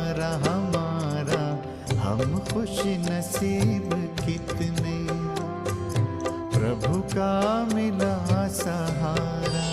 हमारा हमारा हम खुश नसीब कितने प्रभु का मिला सहारा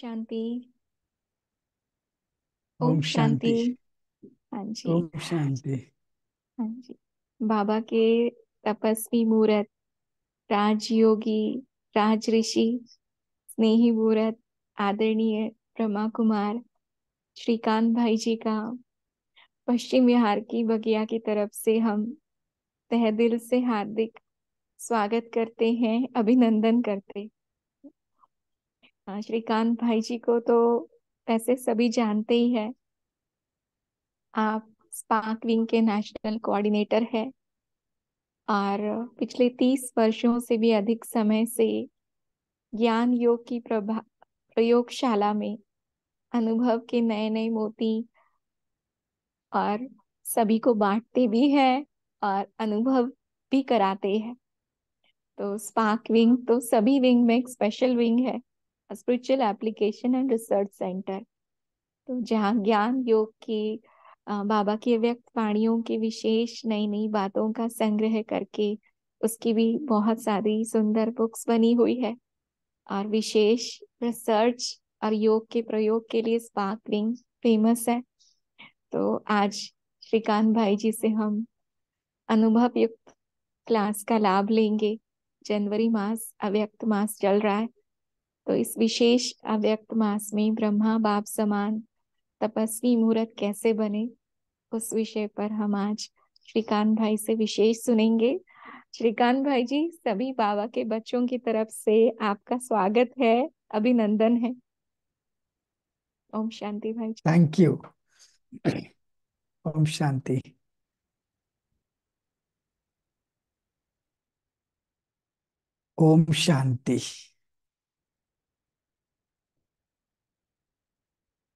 शांति ओम शांति हाँ जी ओम शांति हाँ जी बाबा के तपस्वी मुहूर्त राजयोगी राज ऋषि स्नेही मुहूर्त आदरणीय ब्रह्मा कुमार श्रीकांत भाई जी का पश्चिम बिहार की बगिया की तरफ से हम तहे दिल से हार्दिक स्वागत करते हैं अभिनंदन करते हैं हाँ श्रीकांत भाई जी को तो ऐसे सभी जानते ही है आप स्पार्क विंग के नेशनल कोऑर्डिनेटर है और पिछले तीस वर्षों से भी अधिक समय से ज्ञान योग की प्रभा प्रयोगशाला में अनुभव के नए नए मोती और सभी को बांटते भी हैं और अनुभव भी कराते हैं तो स्पार्क विंग तो सभी विंग में एक स्पेशल विंग है spiritual application and research centre तो जहाँ ज्ञान योग की बाबा की व्यक्त वाणियों की विशेष नई नई बातों का संग्रह करके उसकी भी बहुत सारी सुंदर बुक्स बनी हुई है और विशेष रिसर्च और योग के प्रयोग के लिए स्पार्कलिंग फेमस है तो आज श्रीकांत भाई जी से हम अनुभव युक्त क्लास का लाभ लेंगे जनवरी मास अव्यक्त मास चल रहा है तो इस विशेष अव्यक्त मास में ब्रह्मा बाप समान तपस्वी मुहूर्त कैसे बने उस विषय पर हम आज श्रीकांत भाई से विशेष सुनेंगे श्रीकांत भाई जी सभी बाबा के बच्चों की तरफ से आपका स्वागत है अभिनंदन है ओम शांति भाई थैंक यू ओम शांति ओम शांति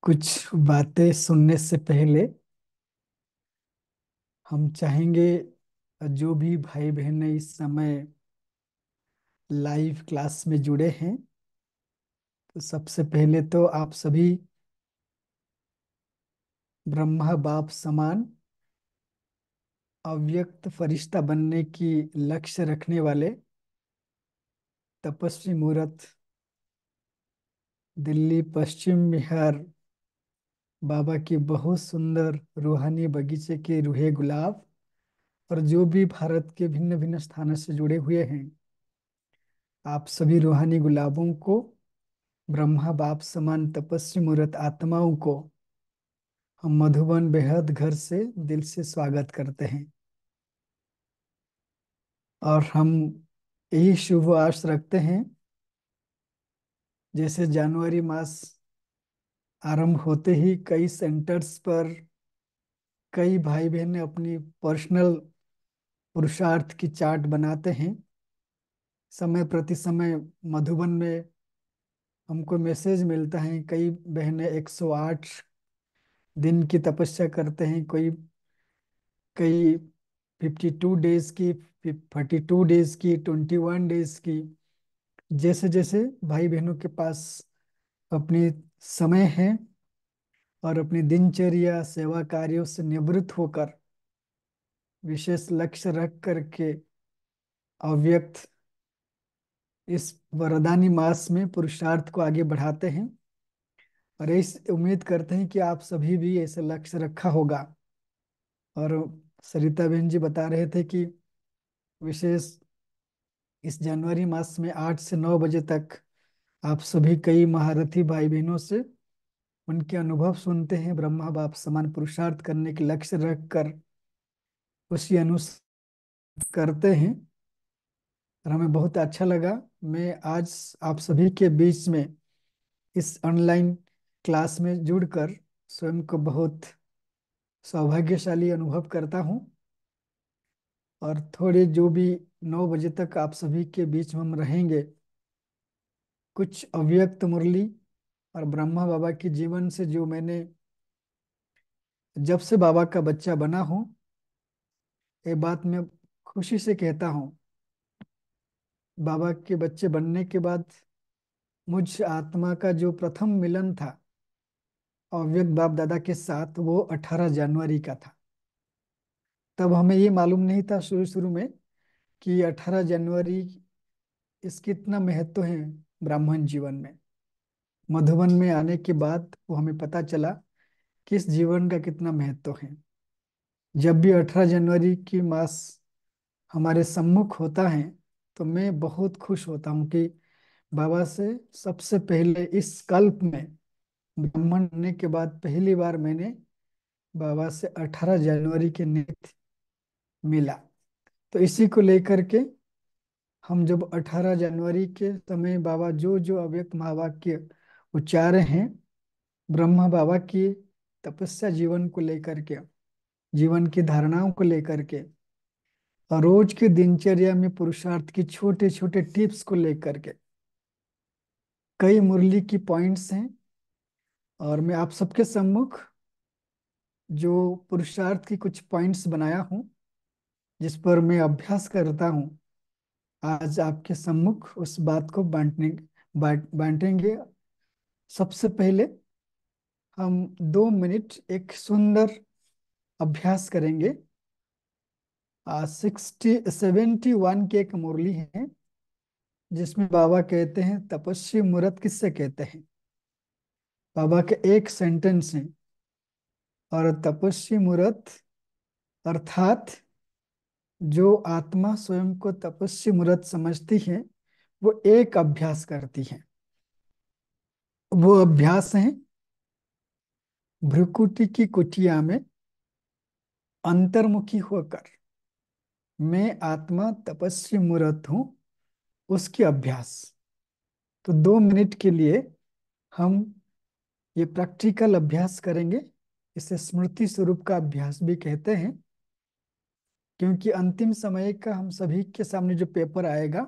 कुछ बातें सुनने से पहले हम चाहेंगे जो भी भाई बहन इस समय लाइव क्लास में जुड़े हैं तो सबसे पहले तो आप सभी ब्रह्मा बाप समान अव्यक्त फरिश्ता बनने की लक्ष्य रखने वाले तपस्वी मूर्त दिल्ली पश्चिम बिहार बाबा के बहुत सुंदर रूहानी बगीचे के रूहे गुलाब और जो भी भारत के भिन्न भिन्न स्थानों से जुड़े हुए हैं आप सभी रूहानी गुलाबों को ब्रह्मा बाप समान तपस्वी मूर्त आत्माओं को हम मधुबन बेहद घर से दिल से स्वागत करते हैं और हम यही शुभ आश रखते हैं जैसे जनवरी मास आरंभ होते ही कई सेंटर्स पर कई भाई बहन अपनी पर्सनल पुरुषार्थ की चार्ट बनाते हैं समय प्रति समय मधुबन में हमको मैसेज मिलता है कई बहनें 108 दिन की तपस्या करते हैं कोई कई 52 डेज की 32 डेज की 21 डेज की जैसे जैसे भाई बहनों के पास अपनी समय है और अपनी दिनचर्या सेवा कार्यों से निवृत्त होकर विशेष लक्ष्य रख करके अव्यक्त इस वरदानी मास में पुरुषार्थ को आगे बढ़ाते हैं और इस उम्मीद करते हैं कि आप सभी भी ऐसे लक्ष्य रखा होगा और सरिता बहन जी बता रहे थे कि विशेष इस जनवरी मास में आठ से नौ बजे तक आप सभी कई महारथी भाई बहनों से उनके अनुभव सुनते हैं ब्रह्मा बाप समान पुरुषार्थ करने के लक्ष्य रख कर उसी अनुसार करते हैं और हमें बहुत अच्छा लगा मैं आज आप सभी के बीच में इस ऑनलाइन क्लास में जुड़कर स्वयं को बहुत सौभाग्यशाली अनुभव करता हूँ और थोड़े जो भी नौ बजे तक आप सभी के बीच में हम रहेंगे कुछ अव्यक्त मुरली और ब्रह्मा बाबा के जीवन से जो मैंने जब से बाबा का बच्चा बना हूं ये बात मैं खुशी से कहता हूं बाबा के बच्चे बनने के बाद मुझ आत्मा का जो प्रथम मिलन था अव्यक्त बाप दादा के साथ वो 18 जनवरी का था तब हमें ये मालूम नहीं था शुरू शुरू में कि 18 जनवरी इसके इतना महत्व है ब्राह्मण जीवन में मधुबन में आने के बाद वो हमें पता चला कि इस जीवन का कितना महत्व है जब भी 18 जनवरी की मास हमारे सम्मुख होता है तो मैं बहुत खुश होता हूँ कि बाबा से सबसे पहले इस कल्प में ब्राह्मण होने के बाद पहली बार मैंने बाबा से 18 जनवरी के निमित्त मिला तो इसी को लेकर के हम जब 18 जनवरी के समय बाबा जो जो अव्यक्त महावाक्य उच्चारे हैं ब्रह्मा बाबा की तपस्या जीवन को लेकर के जीवन की धारणाओं को लेकर के और रोज के दिनचर्या में पुरुषार्थ की छोटे छोटे टिप्स को लेकर के कई मुरली की पॉइंट्स हैं और मैं आप सबके सम्मुख जो पुरुषार्थ की कुछ पॉइंट्स बनाया हूँ जिस पर मैं अभ्यास करता हूँ आज आपके सम्मुख उस बात को बांटने बांटेंगे सबसे पहले हम दो मिनट एक सुंदर अभ्यास करेंगे सिक्सटी सेवेंटी वन के एक मुरली है जिसमें बाबा कहते हैं तपस्वी मूर्त किससे कहते हैं बाबा के एक सेंटेंस है और तपस्वी मूर्त अर्थात जो आत्मा स्वयं को तपस्वी मूर्त समझती है वो एक अभ्यास करती है वो अभ्यास है भ्रुकुटी की कुटिया में अंतर्मुखी होकर मैं आत्मा तपस्वी मूर्त हूं उसकी अभ्यास तो दो मिनट के लिए हम ये प्रैक्टिकल अभ्यास करेंगे इसे स्मृति स्वरूप का अभ्यास भी कहते हैं क्योंकि अंतिम समय का हम सभी के सामने जो पेपर आएगा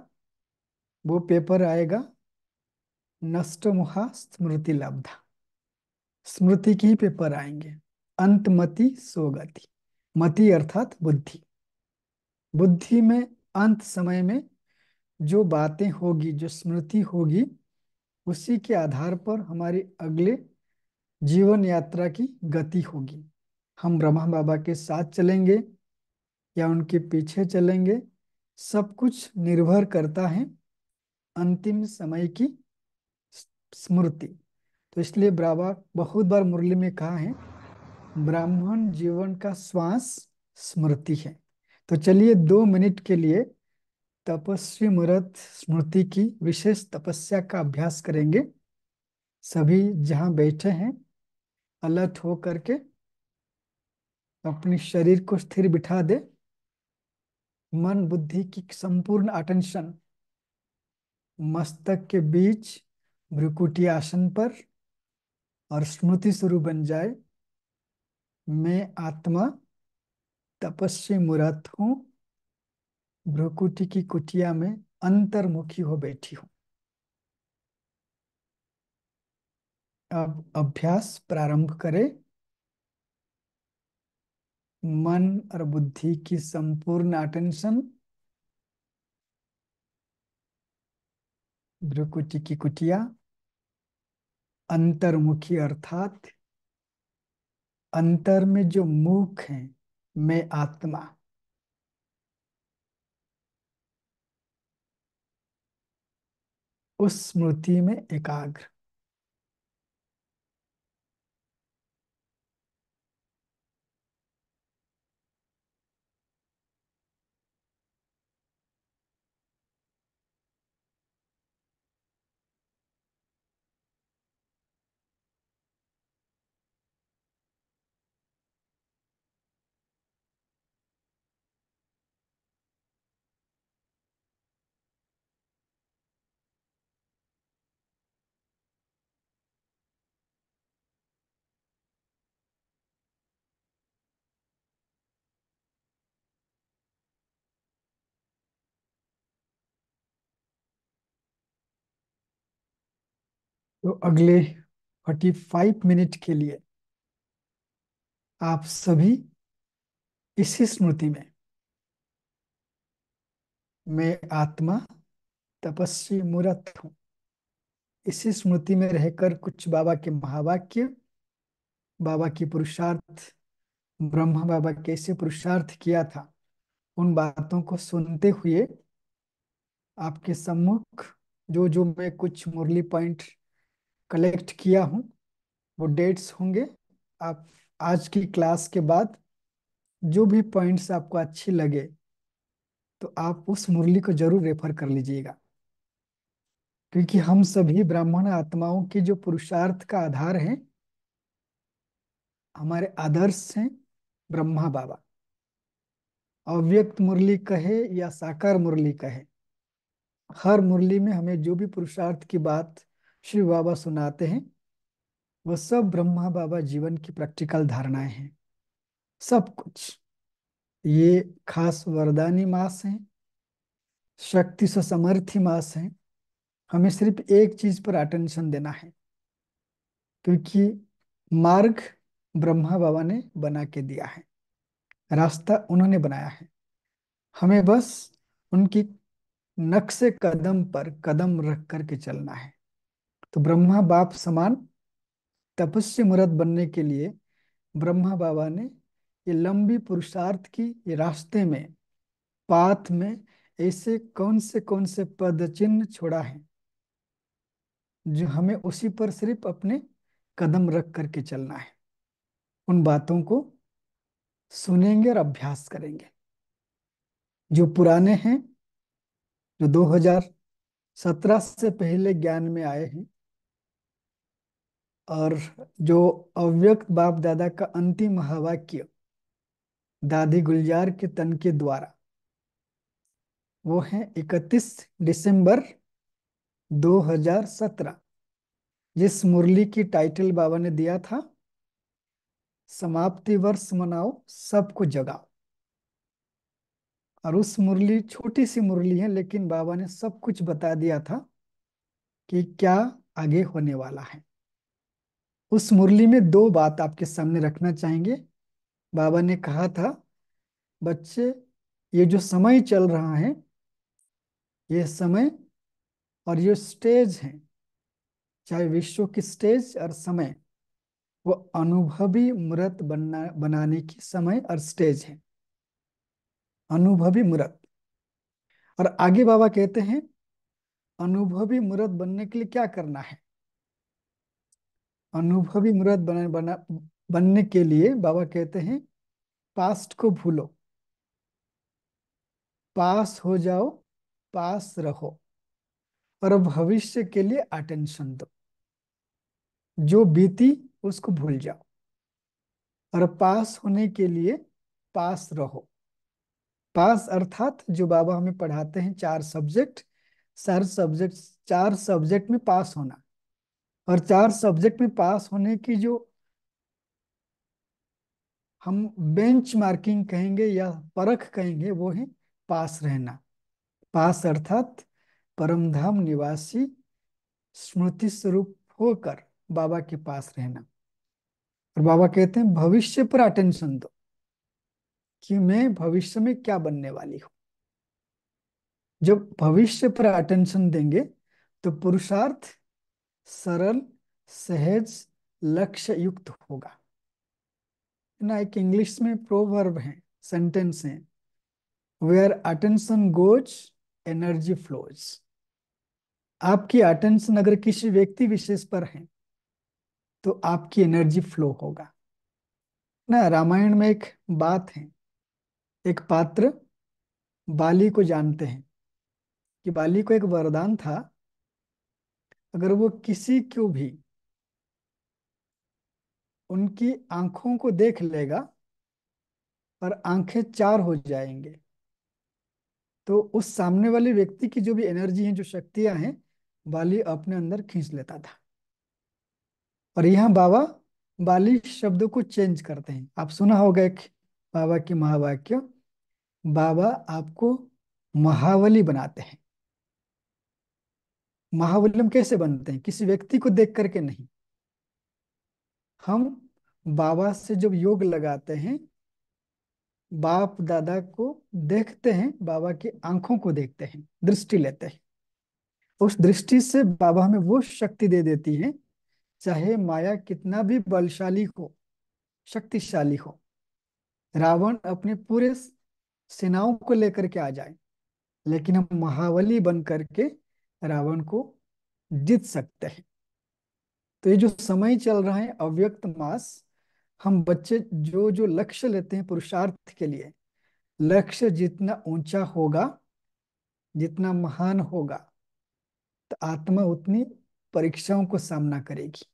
वो पेपर आएगा नष्टमुहा स्मृति लब्धा स्मृति के ही पेपर आएंगे अंतमति सोगति मति अर्थात बुद्धि बुद्धि में अंत समय में जो बातें होगी जो स्मृति होगी उसी के आधार पर हमारी अगले जीवन यात्रा की गति होगी हम ब्रह्मा बाबा के साथ चलेंगे या उनके पीछे चलेंगे सब कुछ निर्भर करता है अंतिम समय की स्मृति तो इसलिए ब्राबा बहुत बार मुरली में कहा है ब्राह्मण जीवन का श्वास स्मृति है तो चलिए दो मिनट के लिए तपस्वी मूर्त स्मृति की विशेष तपस्या का अभ्यास करेंगे सभी जहां बैठे हैं अलर्ट हो करके अपने शरीर को स्थिर बिठा दे मन बुद्धि की संपूर्ण अटेंशन मस्तक के बीच भ्रुकुटी आसन पर और स्मृति शुरू बन जाए मैं आत्मा तपस्वी मुरत हूं भ्रुकुटी की कुटिया में अंतर्मुखी हो बैठी हूं अब अभ्यास प्रारंभ करें मन और बुद्धि की संपूर्ण अटेंशन भ्रुकुटी की कुटिया अंतर्मुखी अर्थात अंतर में जो मुख है मैं आत्मा उस स्मृति में एकाग्र तो अगले 45 मिनट के लिए आप सभी इसी स्मृति में मैं आत्मा तपस्वी मूर्त हूं इसी स्मृति में रहकर कुछ बाबा के महावाक्य बाबा की पुरुषार्थ ब्रह्मा बाबा कैसे पुरुषार्थ किया था उन बातों को सुनते हुए आपके सम्मुख जो जो मैं कुछ मुरली पॉइंट कलेक्ट किया हूँ वो डेट्स होंगे आप आज की क्लास के बाद जो भी पॉइंट्स आपको अच्छे लगे तो आप उस मुरली को जरूर रेफर कर लीजिएगा क्योंकि हम सभी ब्राह्मण आत्माओं के जो पुरुषार्थ का आधार है हमारे आदर्श हैं ब्रह्मा बाबा अव्यक्त मुरली कहे या साकार मुरली कहे हर मुरली में हमें जो भी पुरुषार्थ की बात श्री बाबा सुनाते हैं वह सब ब्रह्मा बाबा जीवन की प्रैक्टिकल धारणाएं हैं सब कुछ ये खास वरदानी मास है शक्ति से समर्थी मास है हमें सिर्फ एक चीज पर अटेंशन देना है क्योंकि मार्ग ब्रह्मा बाबा ने बना के दिया है रास्ता उन्होंने बनाया है हमें बस उनकी नक्शे कदम पर कदम रख करके चलना है तो ब्रह्मा बाप समान तपस्या मुरत बनने के लिए ब्रह्मा बाबा ने ये लंबी पुरुषार्थ की ये रास्ते में पाथ में ऐसे कौन से कौन से पद चिन्ह छोड़ा है जो हमें उसी पर सिर्फ अपने कदम रख करके चलना है उन बातों को सुनेंगे और अभ्यास करेंगे जो पुराने हैं जो 2017 से पहले ज्ञान में आए हैं और जो अव्यक्त बाप दादा का अंतिम महावाक्य दादी गुलजार के तन के द्वारा वो है 31 दिसंबर 2017 जिस मुरली की टाइटल बाबा ने दिया था समाप्ति वर्ष मनाओ सबको जगाओ और उस मुरली छोटी सी मुरली है लेकिन बाबा ने सब कुछ बता दिया था कि क्या आगे होने वाला है उस मुरली में दो बात आपके सामने रखना चाहेंगे बाबा ने कहा था बच्चे ये जो समय चल रहा है ये समय और ये स्टेज है चाहे विश्व की स्टेज और समय वो अनुभवी मूर्त बनना बनाने की समय और स्टेज है अनुभवी मूर्त और आगे बाबा कहते हैं अनुभवी मूर्त बनने के लिए क्या करना है अनुभवी मूर्त बना, बनने के लिए बाबा कहते हैं पास्ट को भूलो पास हो जाओ पास रहो और भविष्य के लिए अटेंशन दो जो बीती उसको भूल जाओ और पास होने के लिए पास रहो पास अर्थात जो बाबा हमें पढ़ाते हैं चार सब्जेक्ट चार सब्जेक्ट चार सब्जेक्ट में पास होना और चार सब्जेक्ट में पास होने की जो हम बेंच मार्किंग कहेंगे या परख कहेंगे वो है पास रहना पास अर्थात परमधाम निवासी स्मृति स्वरूप होकर बाबा के पास रहना और बाबा कहते हैं भविष्य पर अटेंशन दो कि मैं भविष्य में क्या बनने वाली हूं जब भविष्य पर अटेंशन देंगे तो पुरुषार्थ सरल सहज लक्ष्य युक्त होगा ना एक इंग्लिश में प्रोवर्ब है सेंटेंस है where attention goes energy flows आपकी अटेंशन अगर किसी व्यक्ति विशेष पर है तो आपकी एनर्जी फ्लो होगा ना रामायण में एक बात है एक पात्र बाली को जानते हैं कि बाली को एक वरदान था अगर वो किसी को भी उनकी आंखों को देख लेगा और आंखें चार हो जाएंगे तो उस सामने वाले व्यक्ति की जो भी एनर्जी है जो शक्तियां हैं बाली अपने अंदर खींच लेता था और यहाँ बाबा बाली शब्द को चेंज करते हैं आप सुना होगा एक बाबा की महावाक्य बाबा आपको महावली बनाते हैं महावल्यम कैसे बनते हैं किसी व्यक्ति को देख करके नहीं हम बाबा से जब योग लगाते हैं बाप दादा को देखते हैं बाबा की आंखों को देखते हैं दृष्टि लेते हैं उस दृष्टि से बाबा हमें वो शक्ति दे देती है चाहे माया कितना भी बलशाली हो शक्तिशाली हो रावण अपने पूरे सेनाओं को लेकर के आ जाए लेकिन हम महावली बन करके रावण को जीत सकते हैं तो ये जो समय चल रहा है अव्यक्त मास हम बच्चे जो जो लक्ष्य लेते हैं पुरुषार्थ के लिए लक्ष्य जितना ऊंचा होगा जितना महान होगा तो आत्मा उतनी परीक्षाओं को सामना करेगी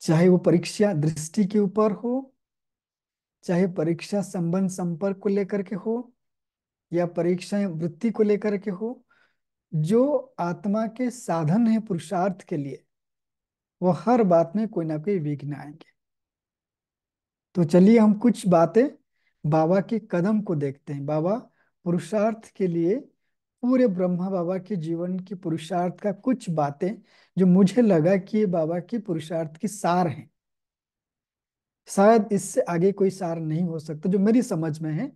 चाहे वो परीक्षा दृष्टि के ऊपर हो चाहे परीक्षा संबंध संपर्क को लेकर के हो या परीक्षाएं वृत्ति को लेकर के हो जो आत्मा के साधन है पुरुषार्थ के लिए वो हर बात में कोई ना कोई विघ्न आएंगे तो चलिए हम कुछ बातें बाबा के कदम को देखते हैं बाबा पुरुषार्थ के लिए पूरे ब्रह्मा बाबा के जीवन की पुरुषार्थ का कुछ बातें जो मुझे लगा कि ये बाबा के पुरुषार्थ की सार है शायद इससे आगे कोई सार नहीं हो सकता जो मेरी समझ में है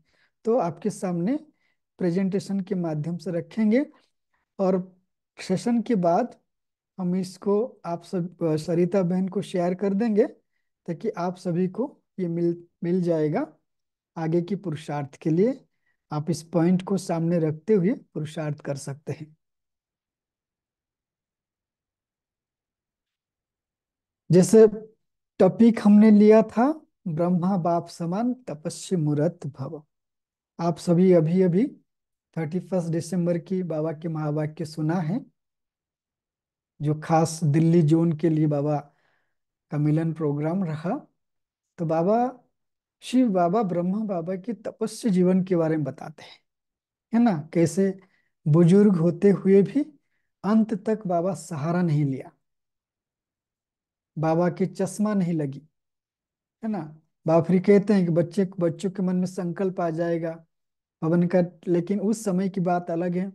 तो आपके सामने प्रेजेंटेशन के माध्यम से रखेंगे और सेशन के बाद हम इसको आप सब सरिता बहन को शेयर कर देंगे ताकि आप सभी को ये मिल मिल जाएगा आगे की पुरुषार्थ के लिए आप इस पॉइंट को सामने रखते हुए पुरुषार्थ कर सकते हैं जैसे टॉपिक हमने लिया था ब्रह्मा बाप समान तपस्या मुरत भव आप सभी अभी अभी थर्टी फर्स्ट दिसंबर की बाबा के महावाक्य सुना है जो खास दिल्ली जोन के लिए बाबा का मिलन प्रोग्राम रहा तो बाबा शिव बाबा ब्रह्मा बाबा के तपस्या जीवन के बारे में बताते हैं है ना कैसे बुजुर्ग होते हुए भी अंत तक बाबा सहारा नहीं लिया बाबा के चश्मा नहीं लगी है ना बाबा फिर कहते हैं कि बच्चे बच्चों के मन में संकल्प आ जाएगा अब उनका लेकिन उस समय की बात अलग है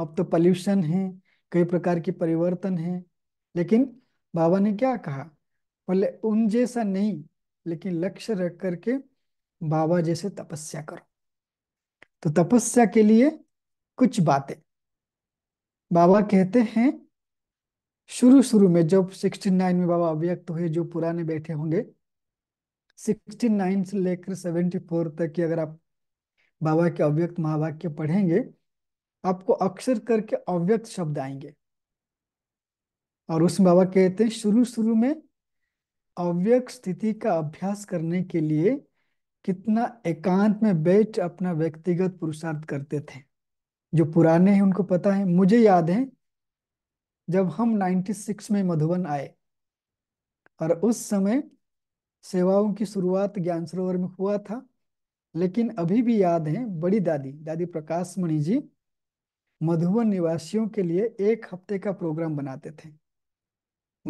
अब तो पॉल्यूशन है कई प्रकार के परिवर्तन है लेकिन बाबा ने क्या कहा बोले उन जैसा नहीं लेकिन लक्ष्य रख करके बाबा जैसे तपस्या करो तो तपस्या के लिए कुछ बातें बाबा कहते हैं शुरू शुरू में जब 69 में बाबा अव्यक्त हुए जो पुराने बैठे होंगे 69 से लेकर 74 तक की अगर आप बाबा के अव्यक्त महावाक्य पढ़ेंगे आपको अक्षर करके अव्यक्त शब्द आएंगे और उसमें बाबा कहते हैं शुरू शुरू में अव्यक्त स्थिति का अभ्यास करने के लिए कितना एकांत में बैठ अपना व्यक्तिगत पुरुषार्थ करते थे जो पुराने हैं उनको पता है मुझे याद है जब हम 96 में मधुबन आए और उस समय सेवाओं की शुरुआत ज्ञान सरोवर में हुआ था लेकिन अभी भी याद है बड़ी दादी दादी प्रकाश मणि जी मधुबन निवासियों के लिए एक हफ्ते का प्रोग्राम बनाते थे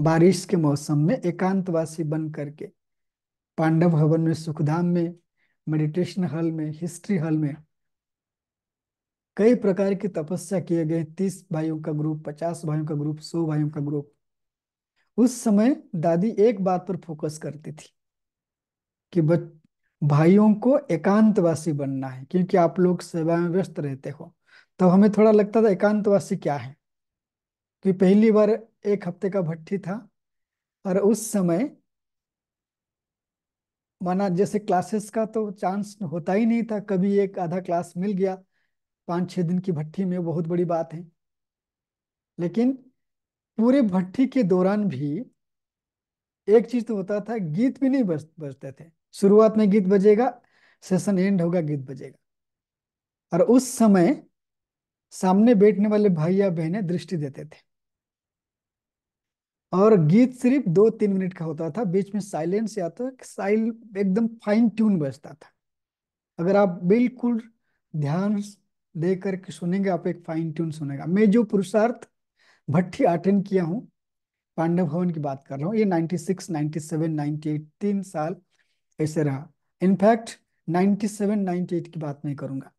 बारिश के मौसम में एकांतवासी बन करके पांडव भवन में सुखधाम में मेडिटेशन हॉल में हिस्ट्री हॉल में कई प्रकार की तपस्या किए गए तीस भाइयों का ग्रुप पचास भाइयों का ग्रुप सौ भाइयों का ग्रुप उस समय दादी एक बात पर फोकस करती थी कि बच भाइयों को एकांतवासी बनना है क्योंकि आप लोग सेवा में व्यस्त रहते हो तब तो हमें थोड़ा लगता था एकांतवासी क्या है क्योंकि पहली बार एक हफ्ते का भट्टी था और उस समय माना जैसे क्लासेस का तो चांस होता ही नहीं था कभी एक आधा क्लास मिल गया पांच छह दिन की भट्टी में बहुत बड़ी बात है लेकिन पूरे भट्टी के दौरान भी एक चीज तो होता था गीत भी नहीं बज बजते थे शुरुआत में गीत बजेगा सेशन एंड होगा गीत बजेगा और उस समय सामने बैठने वाले भाई या बहने दृष्टि देते थे और गीत सिर्फ दो तीन मिनट का होता था बीच में साइलेंस या तो साइल एकदम फाइन ट्यून बजता था अगर आप बिल्कुल ध्यान दे करके सुनेंगे आप एक फाइन ट्यून सुनेगा मैं जो पुरुषार्थ भट्टी अटेंड किया हूँ पांडव भवन की बात कर रहा हूँ ये 96, 97, 98 तीन साल ऐसे रहा इनफैक्ट 97, 98 की बात नहीं करूंगा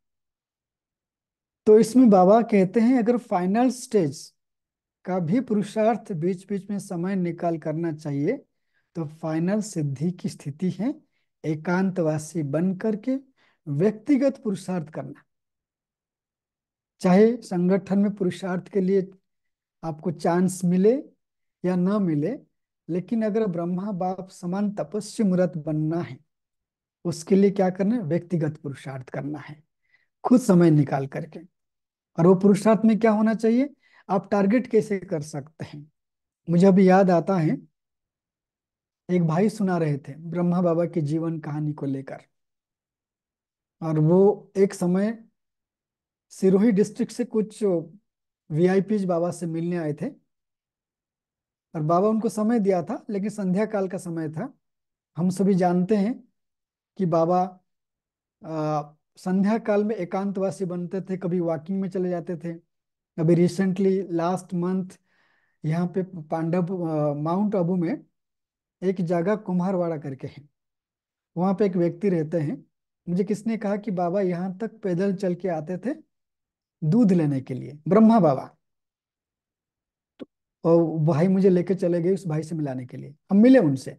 तो इसमें बाबा कहते हैं अगर फाइनल स्टेज का भी पुरुषार्थ बीच बीच में समय निकाल करना चाहिए तो फाइनल सिद्धि की स्थिति है एकांतवासी बन करके व्यक्तिगत पुरुषार्थ करना चाहे संगठन में पुरुषार्थ के लिए आपको चांस मिले या ना मिले लेकिन अगर ब्रह्मा बाप समान तपस्या मूर्त बनना है उसके लिए क्या करना है व्यक्तिगत पुरुषार्थ करना है खुद समय निकाल करके और वो पुरुषार्थ में क्या होना चाहिए आप टारगेट कैसे कर सकते हैं मुझे अभी याद आता है एक भाई सुना रहे थे ब्रह्मा बाबा की जीवन कहानी को लेकर और वो एक समय सिरोही डिस्ट्रिक्ट से कुछ वीआईपीज बाबा से मिलने आए थे और बाबा उनको समय दिया था लेकिन संध्या काल का समय था हम सभी जानते हैं कि बाबा आ, संध्या काल में एकांतवासी बनते थे कभी वॉकिंग में चले जाते थे अभी रिसेंटली लास्ट मंथ यहाँ पे पांडव माउंट आबू में एक जगह कुम्हारवाड़ा करके है वहाँ पे एक व्यक्ति रहते हैं मुझे किसने कहा कि बाबा यहाँ तक पैदल चल के आते थे दूध लेने के लिए ब्रह्मा बाबा और भाई मुझे लेकर चले गए उस भाई से मिलाने के लिए हम मिले उनसे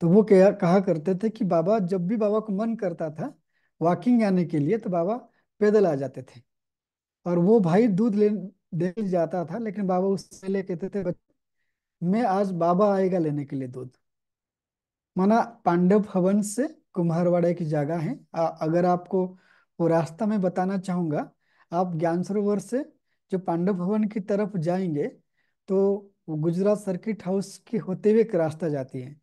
तो वो कहा करते थे कि बाबा जब भी बाबा को मन करता था वॉकिंग आने के लिए तो बाबा पैदल आ जाते थे और वो भाई दूध ले दे जाता था लेकिन बाबा उससे ले कहते थे मैं आज बाबा आएगा लेने के लिए दूध माना पांडव भवन से कुम्हारवाड़ा की जगह है आ, अगर आपको वो रास्ता में बताना चाहूंगा आप ज्ञान सरोवर से जो पांडव भवन की तरफ जाएंगे तो गुजरात सर्किट हाउस के होते हुए एक रास्ता जाती है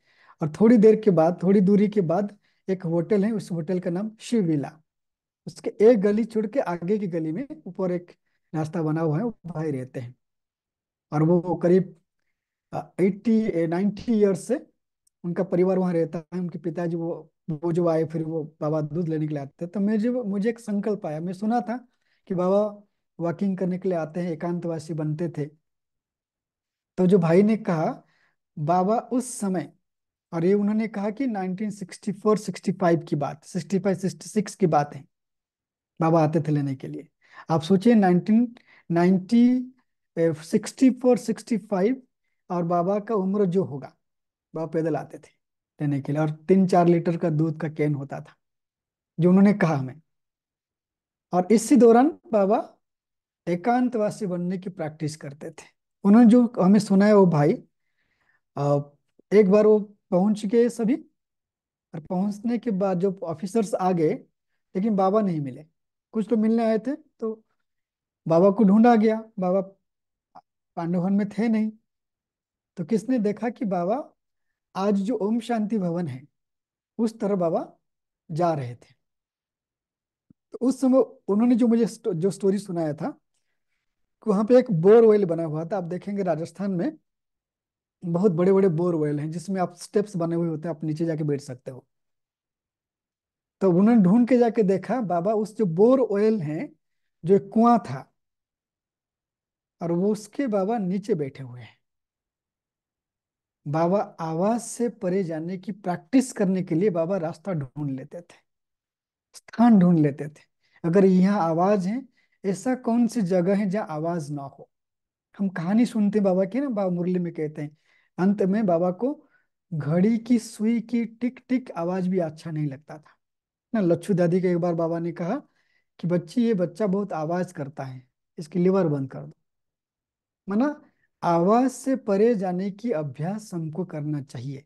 और थोड़ी देर के बाद थोड़ी दूरी के बाद एक होटल है उस होटल का नाम शिविला उसके एक गली छोड़ के आगे की गली में ऊपर एक रास्ता बना हुआ है वो भाई रहते हैं और वो करीब एट्टी नाइन्टी ईयर्स से उनका परिवार वहाँ रहता है उनके पिताजी वो वो जो आए फिर वो बाबा दूध लेने के लिए आते तो मुझे मुझे एक संकल्प आया मैं सुना था कि बाबा वॉकिंग करने के लिए आते हैं एकांतवासी बनते थे तो जो भाई ने कहा बाबा उस समय और ये उन्होंने कहा कि 1964-65 की बात 65-66 की बात है बाबा आते थे लेने के लिए आप सोचिए 1990 सिक्सटी 65 और बाबा का उम्र जो होगा बाबा पैदल आते थे लेने के लिए और तीन चार लीटर का दूध का कैन होता था जो उन्होंने कहा हमें और इसी दौरान बाबा एकांतवासी बनने की प्रैक्टिस करते थे उन्होंने जो हमें सुनाया वो भाई एक बार वो पहुंच गए सभी और पहुंचने के बाद जो ऑफिसर्स आ गए लेकिन बाबा नहीं मिले कुछ तो मिलने आए थे तो बाबा को ढूंढा गया बाबा पांडवन में थे नहीं तो किसने देखा कि बाबा आज जो ओम शांति भवन है उस तरह बाबा जा रहे थे तो उस समय उन्होंने जो मुझे जो स्टोरी सुनाया था वहां पे एक बोर वेल बना हुआ था आप देखेंगे राजस्थान में बहुत बड़े बड़े बोर वेल हैं जिसमें आप स्टेप्स बने हुए होते हैं आप नीचे जाके बैठ सकते हो तो उन्होंने ढूंढ के जाके देखा बाबा उस जो बोर ऑयल है जो एक कुआ था और वो उसके बाबा नीचे बैठे हुए हैं बाबा आवाज से परे जाने की प्रैक्टिस करने के लिए बाबा रास्ता ढूंढ लेते थे स्थान ढूंढ लेते थे अगर यहाँ आवाज है ऐसा कौन सी जगह है जहाँ आवाज ना हो हम कहानी सुनते बाबा की ना बाबा मुरली में कहते हैं अंत में बाबा को घड़ी की सुई की टिक टिक आवाज भी अच्छा नहीं लगता था ना लच्छू दादी का एक बार बाबा ने कहा कि बच्ची ये बच्चा बहुत आवाज करता है इसकी लिवर बंद कर दो मना आवाज से परे जाने की अभ्यास हमको करना चाहिए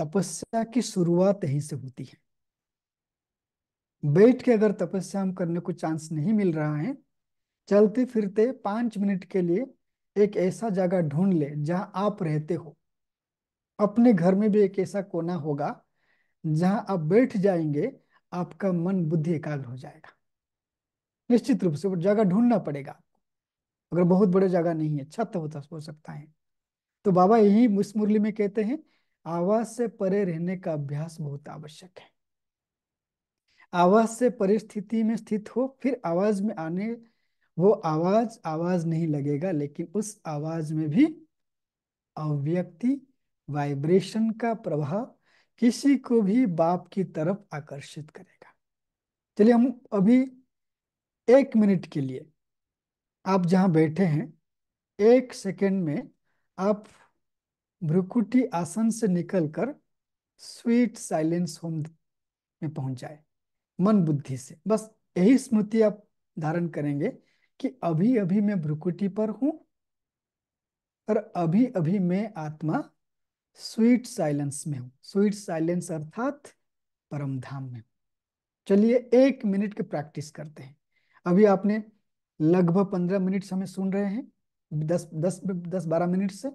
तपस्या की शुरुआत यहीं से होती है बैठ के अगर तपस्या हम करने को चांस नहीं मिल रहा है चलते फिरते पांच मिनट के लिए एक ऐसा जगह ढूंढ ले जहां आप रहते हो अपने घर में भी एक ऐसा कोना होगा जहां आप बैठ जाएंगे आपका मन बुद्धि एकाग्र हो जाएगा निश्चित रूप से वो जगह ढूंढना पड़ेगा अगर बहुत बड़े जगह नहीं है छत होता तो हो सकता है तो बाबा यही इस मुरली में कहते हैं आवाज से परे रहने का अभ्यास बहुत आवश्यक है आवाज से परिस्थिति में स्थित हो फिर आवाज में आने वो आवाज आवाज नहीं लगेगा लेकिन उस आवाज में भी अव्यक्ति वाइब्रेशन का प्रभाव किसी को भी बाप की तरफ आकर्षित करेगा चलिए हम अभी एक मिनट के लिए आप जहां बैठे हैं एक सेकंड में आप भ्रुकुटी आसन से निकलकर स्वीट साइलेंस होम में पहुंच जाए मन बुद्धि से बस यही स्मृति आप धारण करेंगे कि अभी अभी मैं भ्रुकुटी पर हूं और अभी अभी मैं आत्मा स्वीट साइलेंस में हूं स्वीट साइलेंस अर्थात परम धाम में चलिए एक मिनट के प्रैक्टिस करते हैं अभी आपने लगभग पंद्रह मिनट हमें सुन रहे हैं दस दस दस बारह मिनट से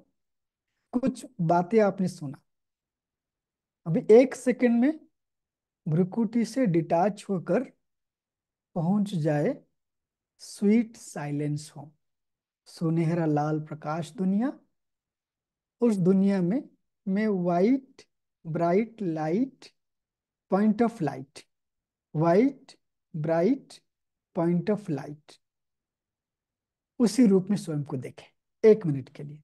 कुछ बातें आपने सुना अभी एक सेकंड में भ्रुकुटी से डिटैच होकर पहुंच जाए स्वीट साइलेंस हो सुनहरा लाल प्रकाश दुनिया उस दुनिया में मैं white bright light point of light white bright point of light उसी रूप में स्वयं को देखें एक मिनट के लिए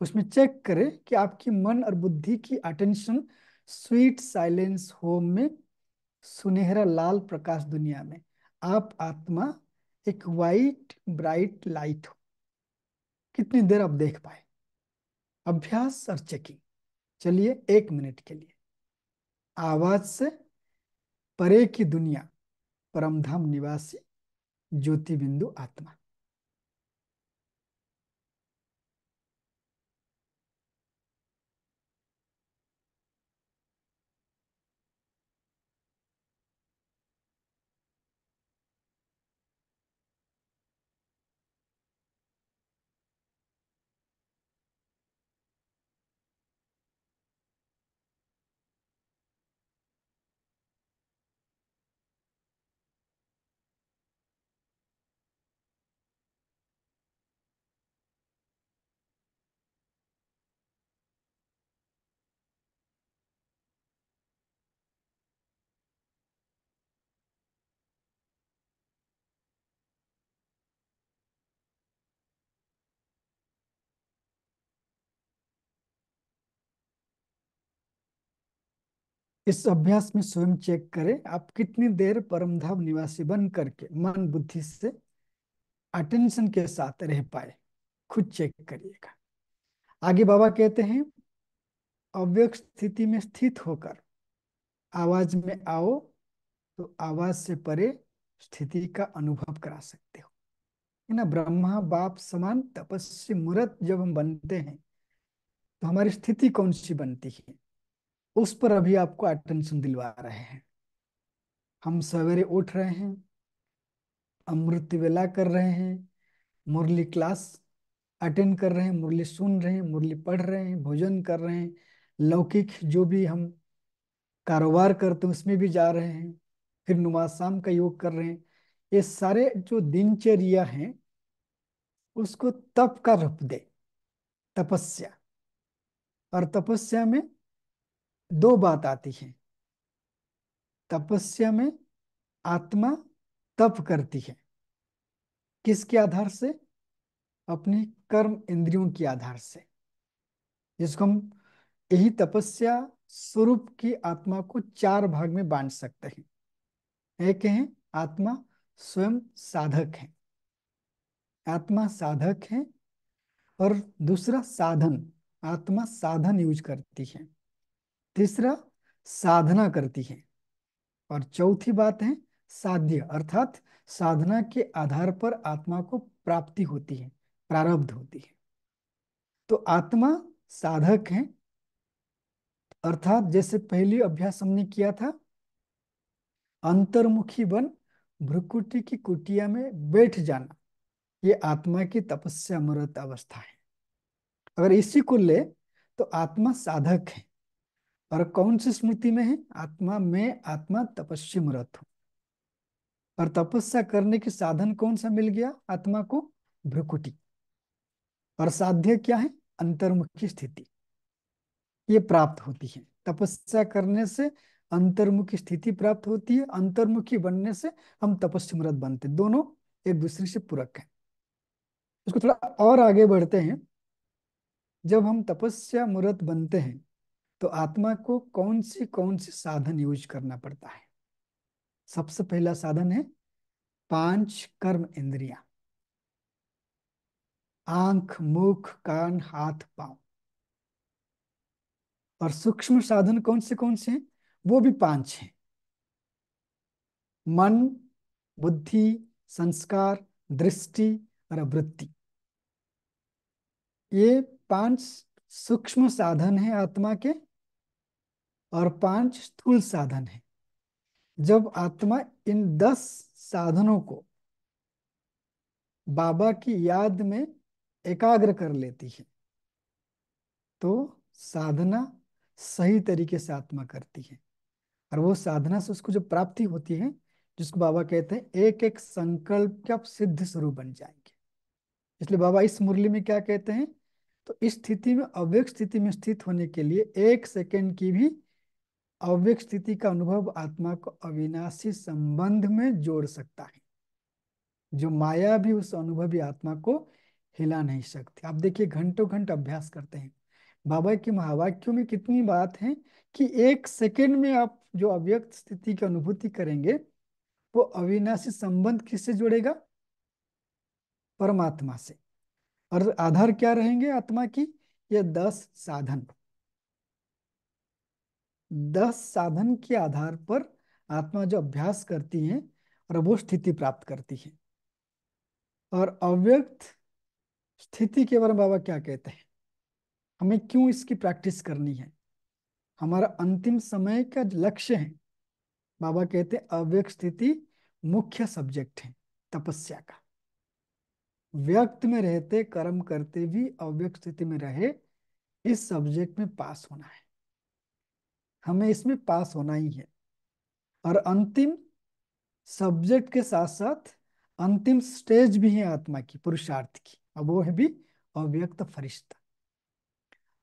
उसमें चेक करें कि आपकी मन और बुद्धि की अटेंशन स्वीट साइलेंस होम में सुनहरा लाल प्रकाश दुनिया में आप आत्मा एक वाइट ब्राइट लाइट हो कितनी देर आप देख पाए अभ्यास और चेकिंग चलिए एक मिनट के लिए आवाज से परे की दुनिया परमधाम निवासी ज्योति बिंदु आत्मा इस अभ्यास में स्वयं चेक करें आप कितनी देर परमधाम निवासी बन करके मन बुद्धि से अटेंशन के साथ रह पाए खुद चेक करिएगा आगे बाबा कहते हैं अव्यक्त स्थिति में स्थित होकर आवाज में आओ तो आवाज से परे स्थिति का अनुभव करा सकते हो ना ब्रह्मा बाप समान तपस्वी मूर्त जब हम बनते हैं तो हमारी स्थिति कौन सी बनती है उस पर अभी आपको अटेंशन दिलवा रहे हैं हम सवेरे उठ रहे हैं अमृत वेला कर रहे हैं मुरली क्लास अटेंड कर रहे हैं मुरली सुन रहे हैं मुरली पढ़ रहे हैं भोजन कर रहे हैं लौकिक जो भी हम कारोबार करते हैं उसमें भी जा रहे हैं फिर नुमाज शाम का योग कर रहे हैं ये सारे जो दिनचर्या है उसको तप का रूप दे तपस्या और तपस्या में दो बात आती है तपस्या में आत्मा तप करती है किसके आधार से अपने कर्म इंद्रियों के आधार से जिसको हम यही तपस्या स्वरूप की आत्मा को चार भाग में बांट सकते हैं एक है आत्मा स्वयं साधक है आत्मा साधक है और दूसरा साधन आत्मा साधन यूज करती है तीसरा साधना करती है और चौथी बात है साध्य अर्थात साधना के आधार पर आत्मा को प्राप्ति होती है प्रारब्ध होती है तो आत्मा साधक है अर्थात जैसे पहली अभ्यास हमने किया था अंतर्मुखी बन भ्रुकुटी की कुटिया में बैठ जाना ये आत्मा की तपस्या मृत अवस्था है अगर इसी को ले तो आत्मा साधक है और कौन सी स्मृति में है आत्मा में आत्मा तपस्या मृत हूं और तपस्या करने के साधन कौन सा मिल गया आत्मा को भ्रुकुटी और साध्य क्या है अंतर्मुखी स्थिति ये प्राप्त होती है तपस्या करने से अंतर्मुखी स्थिति प्राप्त होती है अंतर्मुखी बनने से हम तपस्या मृत बनते दोनों एक दूसरे से पूरक है इसको थोड़ा और आगे बढ़ते हैं जब हम तपस्या मूर्त बनते हैं तो आत्मा को कौन से कौन से साधन यूज करना पड़ता है सबसे पहला साधन है पांच कर्म इंद्रिया आंख मुख कान हाथ पांव और सूक्ष्म साधन कौन से कौन से हैं वो भी पांच हैं मन बुद्धि संस्कार दृष्टि और वृत्ति ये पांच सूक्ष्म साधन है आत्मा के और पांच स्थूल साधन है जब आत्मा इन दस साधनों को बाबा की याद में एकाग्र कर लेती है तो साधना सही तरीके से आत्मा करती है और वो साधना से उसको जो प्राप्ति होती है जिसको बाबा कहते हैं एक एक संकल्प के आप सिद्ध स्वरूप बन जाएंगे इसलिए बाबा इस मुरली में क्या कहते हैं तो इस स्थिति में अव्यक्त स्थिति में स्थित होने के लिए एक सेकेंड की भी अव्यक्त स्थिति का अनुभव आत्मा को अविनाशी संबंध में जोड़ सकता है जो माया भी उस अनुभवी आत्मा को हिला नहीं सकती आप देखिए घंटों घंट अभ्यास करते हैं बाबा की महावाक्यों में कितनी बात है कि एक सेकेंड में आप जो अव्यक्त स्थिति की अनुभूति करेंगे वो अविनाशी संबंध किससे जोड़ेगा परमात्मा से और आधार क्या रहेंगे आत्मा की ये दस साधन दस साधन के आधार पर आत्मा जो अभ्यास करती है और वो स्थिति प्राप्त करती है और अव्यक्त स्थिति के बारे में बाबा क्या कहते हैं हमें क्यों इसकी प्रैक्टिस करनी है हमारा अंतिम समय का लक्ष्य है बाबा कहते हैं अव्यक्त स्थिति मुख्य सब्जेक्ट है तपस्या का व्यक्त में रहते कर्म करते भी अव्यक्त स्थिति में रहे इस सब्जेक्ट में पास होना है हमें इसमें पास होना ही है और अंतिम सब्जेक्ट के साथ साथ अंतिम स्टेज भी है आत्मा की पुरुषार्थ की अब वो है भी अव्यक्त फरिश्ता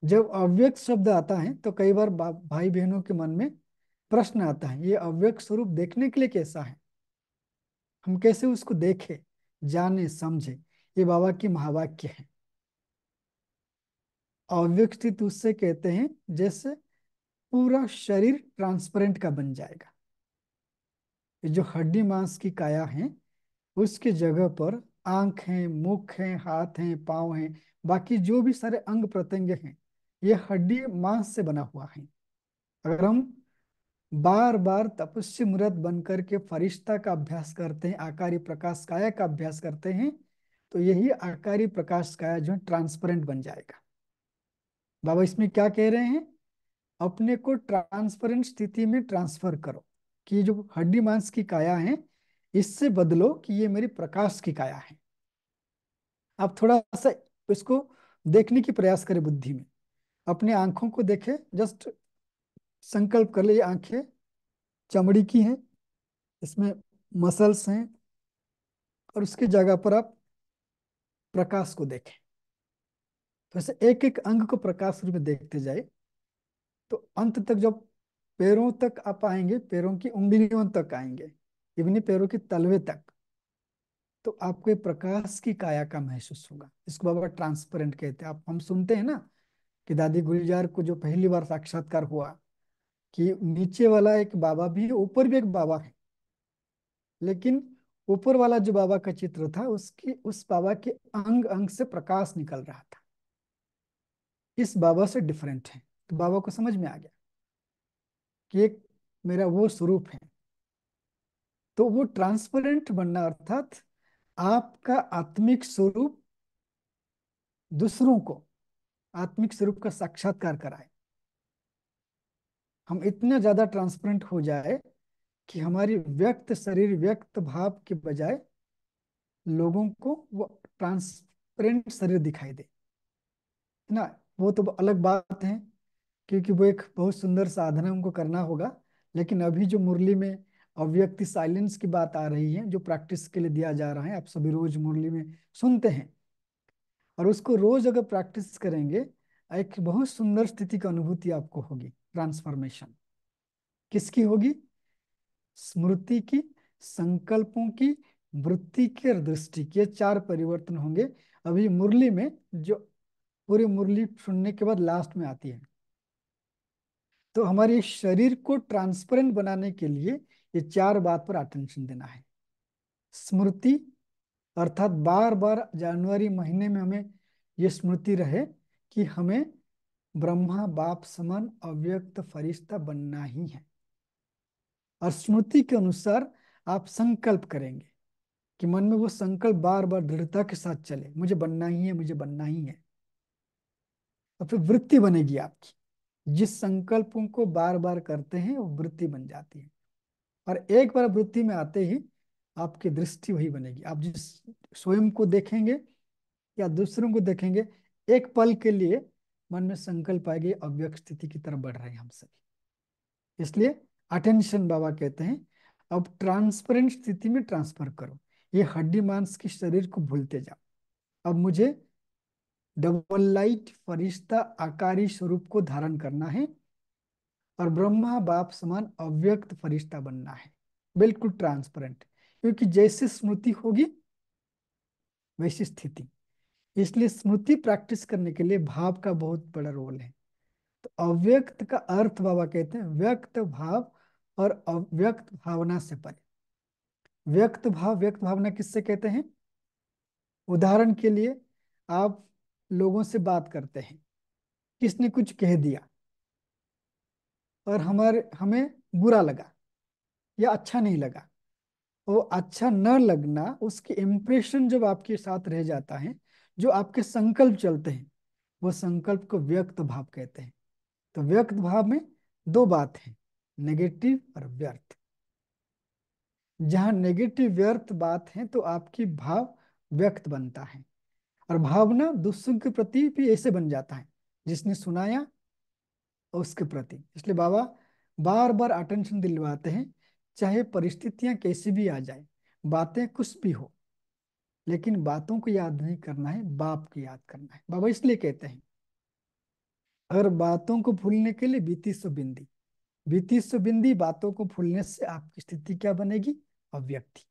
जब अव्यक्त शब्द आता है तो कई बार भाई बहनों के मन में प्रश्न आता है ये अव्यक्त स्वरूप देखने के लिए कैसा है हम कैसे उसको देखे जाने समझे ये बाबा की महावाक्य है अव्यक्तित तो उससे कहते हैं जैसे पूरा शरीर ट्रांसपेरेंट का बन जाएगा जो हड्डी मांस की काया है उसके जगह पर आंख है मुख है हाथ है पाव है बाकी जो भी सारे अंग प्रत्यंग हैं ये हड्डी मांस से बना हुआ है अगर हम बार बार तपस्या मूर्त बनकर के फरिश्ता का अभ्यास करते हैं आकारी प्रकाश काया का अभ्यास करते हैं तो यही आकारी प्रकाश काया जो है ट्रांसपेरेंट बन जाएगा बाबा इसमें क्या कह रहे हैं अपने को ट्रांसपरेंट स्थिति में ट्रांसफर करो कि जो हड्डी मांस की काया है इससे बदलो कि ये मेरी प्रकाश की काया है आप थोड़ा सा इसको देखने की प्रयास करें बुद्धि में अपने आंखों को देखें जस्ट संकल्प कर ले ये आंखें चमड़ी की हैं इसमें मसल्स हैं और उसकी जगह पर आप प्रकाश को देखें तो ऐसे एक एक अंग को प्रकाश रूप में देखते जाए तो अंत तक जब पैरों तक आप आएंगे पैरों की उंगलियों तक आएंगे इवन पैरों के तलवे तक तो आपको प्रकाश की काया का महसूस होगा इसको बाबा ट्रांसपेरेंट कहते हैं आप हम सुनते हैं ना कि दादी गुलजार को जो पहली बार साक्षात्कार हुआ कि नीचे वाला एक बाबा भी है ऊपर भी एक बाबा है लेकिन ऊपर वाला जो बाबा का चित्र था उसकी उस बाबा के अंग अंग से प्रकाश निकल रहा था इस बाबा से डिफरेंट है तो बाबा को समझ में आ गया कि एक मेरा वो स्वरूप है तो वो ट्रांसपेरेंट बनना अर्थात आपका आत्मिक स्वरूप दूसरों को आत्मिक स्वरूप का साक्षात्कार कराए हम इतना ज्यादा ट्रांसपेरेंट हो जाए कि हमारी व्यक्त शरीर व्यक्त भाव के बजाय लोगों को वो ट्रांसपेरेंट शरीर दिखाई दे ना वो तो अलग बात है क्योंकि वो एक बहुत सुंदर साधना उनको करना होगा लेकिन अभी जो मुरली में अव्यक्ति साइलेंस की बात आ रही है जो प्रैक्टिस के लिए दिया जा रहा है आप सभी रोज मुरली में सुनते हैं और उसको रोज अगर प्रैक्टिस करेंगे एक बहुत सुंदर स्थिति की अनुभूति आपको होगी ट्रांसफॉर्मेशन किसकी होगी स्मृति की संकल्पों की वृत्ति के दृष्टि के चार परिवर्तन होंगे अभी मुरली में जो पूरी मुरली सुनने के बाद लास्ट में आती है तो हमारे शरीर को ट्रांसपेरेंट बनाने के लिए ये चार बात पर अटेंशन देना है स्मृति अर्थात बार बार जनवरी महीने में हमें ये स्मृति रहे कि हमें ब्रह्मा बाप समान अव्यक्त फरिश्ता बनना ही है और स्मृति के अनुसार आप संकल्प करेंगे कि मन में वो संकल्प बार बार दृढ़ता के साथ चले मुझे बनना ही है मुझे बनना ही है और फिर वृत्ति बनेगी आपकी जिस संकल्पों को बार बार करते हैं वो वृत्ति बन जाती है और एक बार वृत्ति में आते ही आपकी दृष्टि वही बनेगी आप जिस स्वयं को देखेंगे या दूसरों को देखेंगे एक पल के लिए मन में संकल्प आएगी अव्यक्त स्थिति की तरफ बढ़ रहे हैं हम सभी इसलिए अटेंशन बाबा कहते हैं अब ट्रांसपेरेंट स्थिति में ट्रांसफर करो ये हड्डी मांस के शरीर को भूलते जाओ अब मुझे डबल लाइट फरिश्ता आकारी स्वरूप को धारण करना है और ब्रह्मा बाप समान अव्यक्त फरिश्ता बनना है बिल्कुल ट्रांसपेरेंट क्योंकि जैसे स्मृति होगी वैसी स्थिति इसलिए स्मृति प्रैक्टिस करने के लिए भाव का बहुत बड़ा रोल है तो अव्यक्त का अर्थ बाबा कहते हैं व्यक्त भाव और अव्यक्त भावना से परे व्यक्त भाव व्यक्त भावना किससे कहते हैं उदाहरण के लिए आप लोगों से बात करते हैं किसने कुछ कह दिया और हमारे हमें बुरा लगा या अच्छा नहीं लगा वो अच्छा न लगना उसके इम्प्रेशन जब आपके साथ रह जाता है जो आपके संकल्प चलते हैं वो संकल्प को व्यक्त भाव कहते हैं तो व्यक्त भाव में दो बात है नेगेटिव और व्यर्थ जहां नेगेटिव व्यर्थ बात है तो आपकी भाव व्यक्त बनता है और भावना दूसरों के प्रति भी ऐसे बन जाता है जिसने सुनाया उसके प्रति इसलिए बाबा बार बार अटेंशन दिलवाते हैं चाहे परिस्थितियां कैसी भी आ जाए बातें कुछ भी हो लेकिन बातों को याद नहीं करना है बाप को याद करना है बाबा इसलिए कहते हैं अगर बातों को भूलने के लिए बीती सो बिंदी बीती सो बिंदी बातों को भूलने से आपकी स्थिति क्या बनेगी अव्यक्ति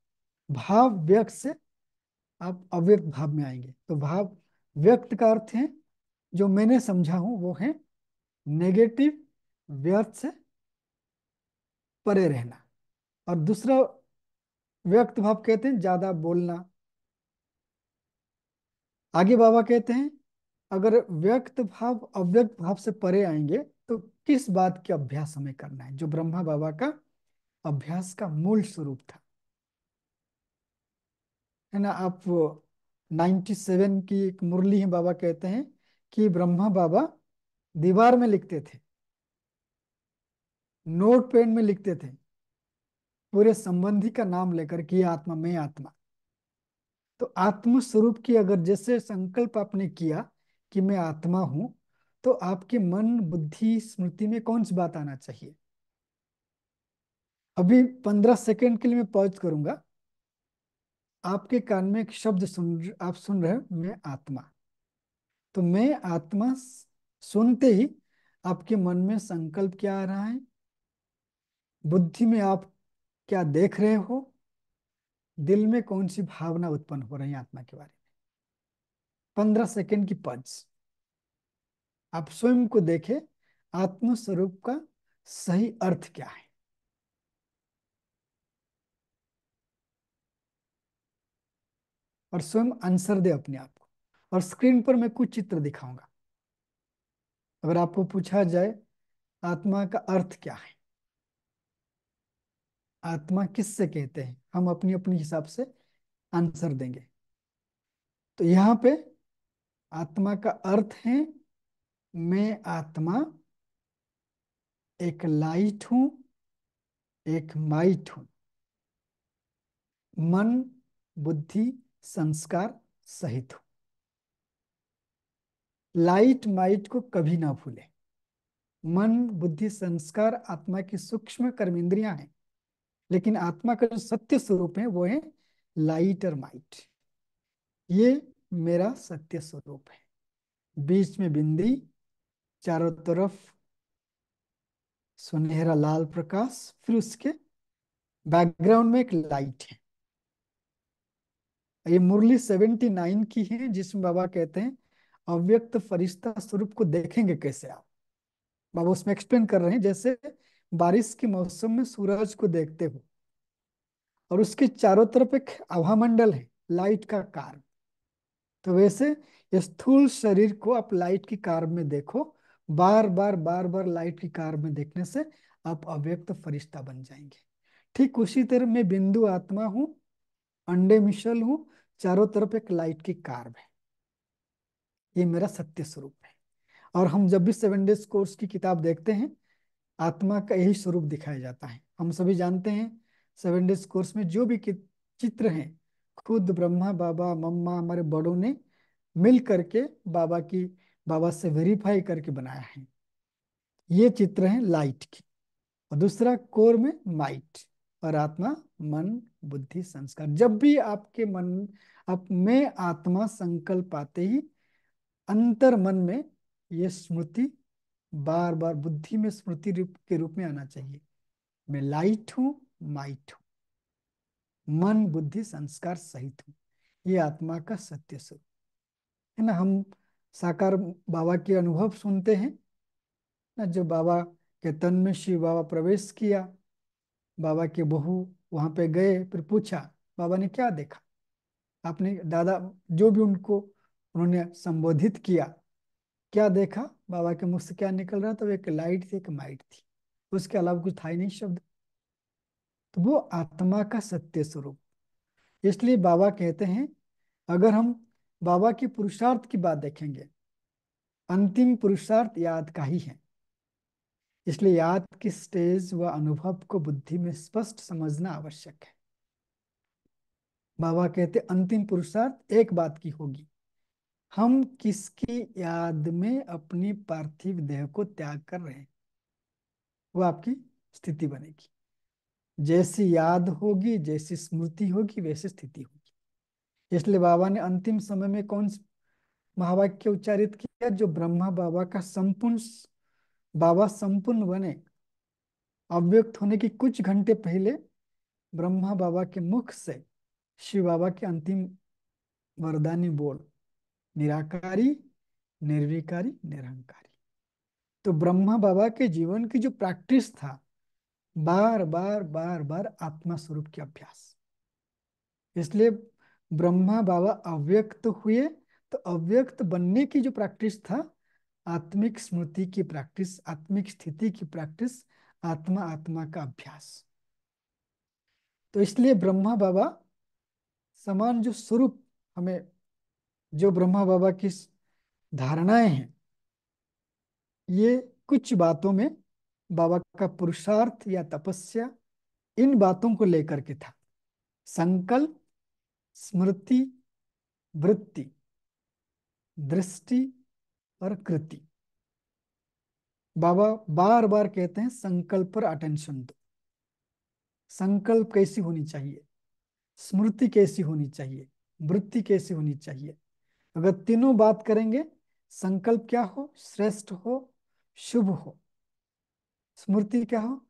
भाव व्यक्त से आप अव्यक्त भाव में आएंगे तो भाव व्यक्त का अर्थ है जो मैंने समझा हूं वो है नेगेटिव व्यर्थ से परे रहना और दूसरा व्यक्त भाव कहते हैं ज्यादा बोलना आगे बाबा कहते हैं अगर व्यक्त भाव अव्यक्त भाव से परे आएंगे तो किस बात के अभ्यास हमें करना है जो ब्रह्मा बाबा का अभ्यास का मूल स्वरूप था है ना आप 97 की एक मुरली है बाबा कहते हैं कि ब्रह्मा बाबा दीवार में लिखते थे नोट पेड में लिखते थे पूरे संबंधी का नाम लेकर कि आत्मा में आत्मा तो आत्म स्वरूप की अगर जैसे संकल्प आपने किया कि मैं आत्मा हूं तो आपके मन बुद्धि स्मृति में कौन सी बात आना चाहिए अभी पंद्रह सेकंड के लिए मैं पॉज करूंगा आपके कान में एक शब्द सुन आप सुन रहे हो मैं आत्मा तो मैं आत्मा सुनते ही आपके मन में संकल्प क्या आ रहा है बुद्धि में आप क्या देख रहे हो दिल में कौन सी भावना उत्पन्न हो रही है आत्मा के बारे में पंद्रह सेकेंड की पज आप स्वयं को देखे आत्म स्वरूप का सही अर्थ क्या है और स्वयं आंसर दे अपने आप को और स्क्रीन पर मैं कुछ चित्र दिखाऊंगा अगर आपको पूछा जाए आत्मा का अर्थ क्या है आत्मा किससे कहते हैं हम अपनी अपनी हिसाब से आंसर देंगे तो यहाँ पे आत्मा का अर्थ है मैं आत्मा एक लाइट हूं एक माइट हूं मन बुद्धि संस्कार सहित हो लाइट माइट को कभी ना भूले मन बुद्धि संस्कार आत्मा की सूक्ष्म कर्म इंद्रिया है लेकिन आत्मा का जो सत्य स्वरूप है वो है लाइट और माइट ये मेरा सत्य स्वरूप है बीच में बिंदी चारों तरफ सुनहरा लाल प्रकाश फिर उसके बैकग्राउंड में एक लाइट है ये मुरली सेवेंटी नाइन की है जिसमें बाबा कहते हैं अव्यक्त फरिश्ता स्वरूप को देखेंगे कैसे आप बाबा उसमें एक्सप्लेन कर रहे हैं जैसे बारिश के मौसम में सूरज को देखते हो और उसके चारों तरफ एक मंडल है लाइट का कार तो वैसे स्थूल शरीर को आप लाइट की कार में देखो बार बार बार बार लाइट की कार में देखने से आप अव्यक्त फरिश्ता बन जाएंगे ठीक उसी तरह मैं बिंदु आत्मा हूँ अंडे मिशल हूँ चारों तरफ एक लाइट की कार्व है ये मेरा सत्य स्वरूप है और हम जब भी सेवन डेज कोर्स की किताब देखते हैं आत्मा का यही स्वरूप दिखाया जाता है हम सभी जानते हैं सेवन डेज कोर्स में जो भी चित्र हैं खुद ब्रह्मा बाबा मम्मा हमारे बड़ों ने मिल करके बाबा की बाबा से वेरीफाई करके बनाया है ये चित्र है लाइट की और दूसरा कोर में माइट और आत्मा मन बुद्धि संस्कार जब भी आपके मन आप में आत्मा संकल्प आते ही अंतर मन में ये स्मृति बार बार बुद्धि में स्मृति रूप के रूप में आना चाहिए मैं लाइट हूं माइट हूं मन बुद्धि संस्कार सहित हूं ये आत्मा का सत्य स्वरूप है ना हम साकार बाबा के अनुभव सुनते हैं ना जो बाबा के तन में शिव बाबा प्रवेश किया बाबा के बहू वहां पे गए फिर पूछा बाबा ने क्या देखा आपने दादा जो भी उनको उन्होंने संबोधित किया क्या देखा बाबा के मुख से क्या निकल रहा था वो एक लाइट थी एक माइट थी उसके अलावा कुछ था ही नहीं शब्द तो वो आत्मा का सत्य स्वरूप इसलिए बाबा कहते हैं अगर हम बाबा के पुरुषार्थ की बात देखेंगे अंतिम पुरुषार्थ याद का ही है इसलिए याद की स्टेज व अनुभव को बुद्धि में स्पष्ट समझना आवश्यक है बाबा कहते अंतिम पुरुषार्थ एक बात की होगी हम किसकी याद में अपनी पार्थिव देह को त्याग कर रहे हैं वो आपकी स्थिति बनेगी जैसी याद होगी जैसी स्मृति होगी वैसी स्थिति होगी इसलिए बाबा ने अंतिम समय में कौन महावाक्य उच्चारित किया जो ब्रह्मा बाबा का संपूर्ण बाबा संपूर्ण बने अव्यक्त होने के कुछ घंटे पहले ब्रह्मा बाबा के मुख से शिव बाबा के अंतिम वरदानी बोल निराकारी निर्विकारी निरहंकारी तो ब्रह्मा बाबा के जीवन की जो प्रैक्टिस था बार बार बार बार आत्मा स्वरूप के अभ्यास इसलिए ब्रह्मा बाबा अव्यक्त हुए तो अव्यक्त बनने की जो प्रैक्टिस था आत्मिक स्मृति की प्रैक्टिस आत्मिक स्थिति की प्रैक्टिस आत्मा आत्मा का अभ्यास तो इसलिए ब्रह्मा बाबा समान जो स्वरूप हमें जो ब्रह्मा बाबा की धारणाएं हैं ये कुछ बातों में बाबा का पुरुषार्थ या तपस्या इन बातों को लेकर के था संकल्प स्मृति वृत्ति दृष्टि और कृति बाबा बार बार कहते हैं संकल्प पर अटेंशन दो संकल्प कैसी होनी चाहिए स्मृति कैसी होनी चाहिए वृत्ति कैसी होनी चाहिए अगर तीनों बात करेंगे संकल्प क्या हो श्रेष्ठ हो शुभ हो स्मृति क्या हो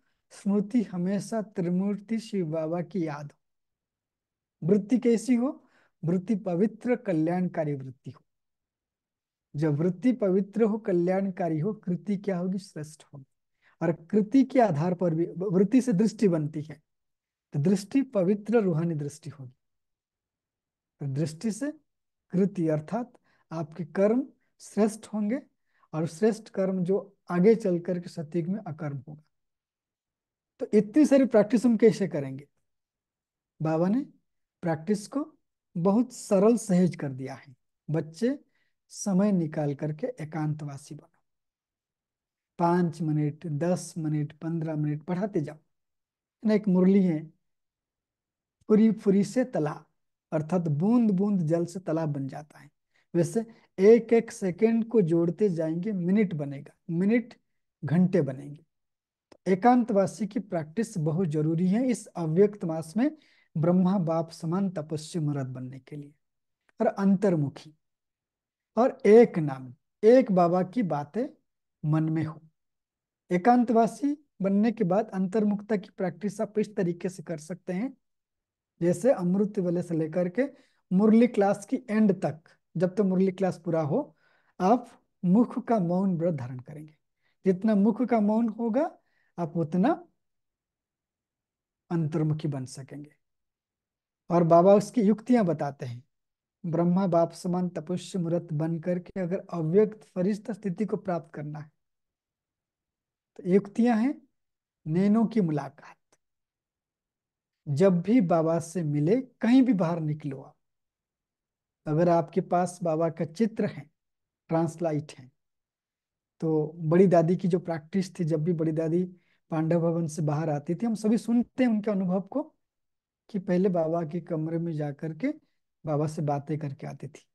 स्मृति हमेशा त्रिमूर्ति शिव बाबा की याद हो वृत्ति कैसी हो वृत्ति पवित्र कल्याणकारी वृत्ति हो जब वृत्ति पवित्र हो कल्याणकारी हो कृति क्या होगी श्रेष्ठ होगी और कृति के आधार पर भी वृत्ति से दृष्टि बनती है तो दृष्टि पवित्र रूहानी दृष्टि होगी तो दृष्टि से कृति अर्थात आपके कर्म श्रेष्ठ होंगे और श्रेष्ठ कर्म जो आगे चल के सतीक में अकर्म होगा तो इतनी सारी प्रैक्टिस हम कैसे करेंगे बाबा ने प्रैक्टिस को बहुत सरल सहेज कर दिया है बच्चे समय निकाल करके एकांतवासी बनो पांच मिनट दस मिनट पंद्रह मिनट पढ़ाते जाओ एक मुरली है पूरी पूरी से तला अर्थात बूंद बूंद जल से तला बन जाता है वैसे एक एक सेकंड को जोड़ते जाएंगे मिनट बनेगा मिनट घंटे बनेंगे तो एकांतवासी की प्रैक्टिस बहुत जरूरी है इस अव्यक्त मास में ब्रह्मा बाप समान तपस्वी मरद बनने के लिए और अंतर्मुखी और एक नाम एक बाबा की बातें मन में हो एकांतवासी बनने के बाद अंतर्मुखता की प्रैक्टिस आप इस तरीके से कर सकते हैं जैसे अमृत वाले से लेकर के मुरली क्लास की एंड तक जब तक मुरली क्लास पूरा हो आप मुख का मौन व्रत धारण करेंगे जितना मुख का मौन होगा आप उतना अंतर्मुखी बन सकेंगे और बाबा उसकी युक्तियां बताते हैं ब्रह्मा बाप समान तपस्या मूर्त बन करके अगर अव्यक्त फरिश्त स्थिति को प्राप्त करना है तो युक्तियां हैं नैनों की मुलाकात जब भी बाबा से मिले कहीं भी बाहर निकलो आप अगर आपके पास बाबा का चित्र है ट्रांसलाइट है तो बड़ी दादी की जो प्रैक्टिस थी जब भी बड़ी दादी पांडव भवन से बाहर आती थी हम सभी सुनते हैं उनके अनुभव को कि पहले बाबा के कमरे में जाकर के बाबा से बातें करके आती थी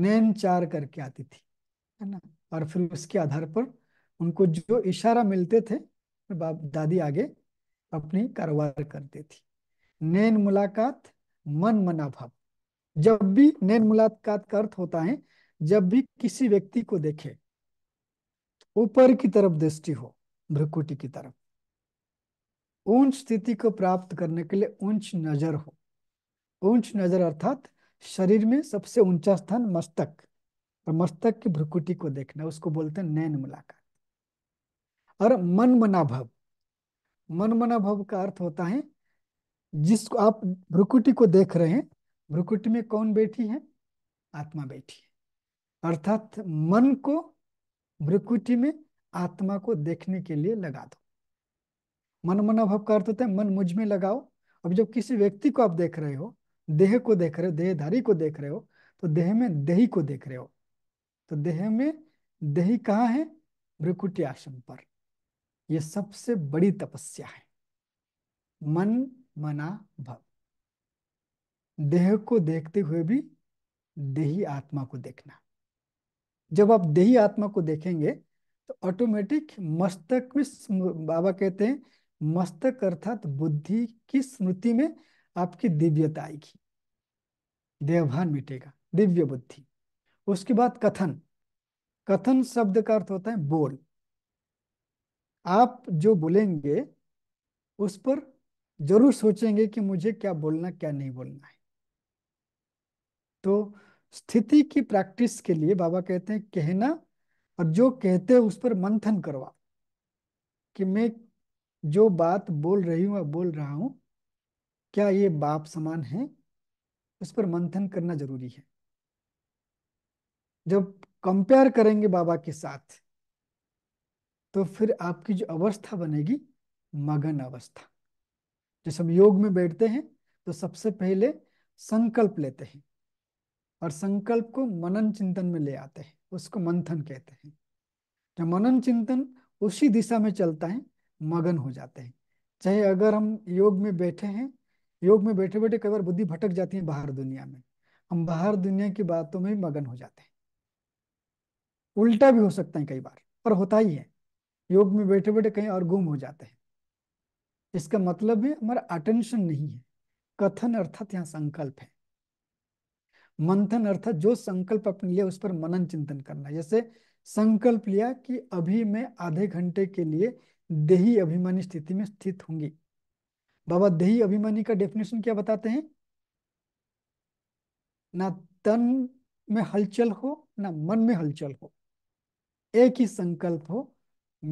नैन चार करके आती थी है ना और फिर उसके आधार पर उनको जो इशारा मिलते थे बाप दादी आगे अपनी कारोबार करती थी नैन मुलाकात मन मना भाव जब भी नैन मुलाकात का अर्थ होता है जब भी किसी व्यक्ति को देखे ऊपर की तरफ दृष्टि हो भ्रकुटी की तरफ उच्च स्थिति को प्राप्त करने के लिए उंच नजर हो ऊंच नजर अर्थात शरीर में सबसे ऊंचा स्थान मस्तक और तो मस्तक की भ्रुकुटी को देखना उसको बोलते हैं नैन मुलाकात और मन मना भव मन मना भव का अर्थ होता है जिसको आप भ्रुकुटी को देख रहे हैं भ्रुकुटी में कौन बैठी है आत्मा बैठी है अर्थात मन को भ्रुकुटी में आत्मा को देखने के लिए लगा दो मन मना भव का अर्थ होता है मन मुझ में लगाओ अब जब किसी व्यक्ति को आप देख रहे हो देह को देख रहे हो देहधारी को देख रहे हो तो देह में देही को देख रहे हो तो देह में देही कहाँ है भ्रिकुटी आश्रम पर यह सबसे बड़ी तपस्या है मन मना भव देह को देखते हुए भी देही आत्मा को देखना जब आप देही आत्मा को देखेंगे तो ऑटोमेटिक मस्तक में बाबा कहते हैं मस्तक अर्थात बुद्धि की स्मृति में आपकी दिव्यता आएगी देवभान मिटेगा दिव्य बुद्धि उसके बाद कथन कथन शब्द का अर्थ होता है बोल आप जो बोलेंगे उस पर जरूर सोचेंगे कि मुझे क्या बोलना क्या नहीं बोलना है तो स्थिति की प्रैक्टिस के लिए बाबा कहते हैं कहना और जो कहते हैं उस पर मंथन करवा कि मैं जो बात बोल रही हूं बोल रहा हूं क्या ये बाप समान है उस पर मंथन करना जरूरी है जब कंपेयर करेंगे बाबा के साथ तो फिर आपकी जो अवस्था बनेगी मगन अवस्था जैसे हम योग में बैठते हैं तो सबसे पहले संकल्प लेते हैं और संकल्प को मनन चिंतन में ले आते हैं उसको मंथन कहते हैं जब मनन चिंतन उसी दिशा में चलता है मगन हो जाते हैं चाहे अगर हम योग में बैठे हैं योग में बैठे बैठे कई बार बुद्धि भटक जाती है बाहर दुनिया में हम बाहर दुनिया की बातों में मगन हो जाते हैं उल्टा भी हो सकता है कई बार पर होता ही है योग में बैठे बैठे कहीं और गुम हो जाते हैं इसका मतलब है हमारा अटेंशन नहीं है कथन अर्थात यहाँ संकल्प है मंथन अर्थात जो संकल्प अपने लिए उस पर मनन चिंतन करना जैसे संकल्प लिया कि अभी मैं आधे घंटे के लिए देही अभिमानी स्थिति में स्थित होंगी बाबा देही अभिमानी का डेफिनेशन क्या बताते हैं ना तन में हलचल हो ना मन में हलचल हो एक ही संकल्प हो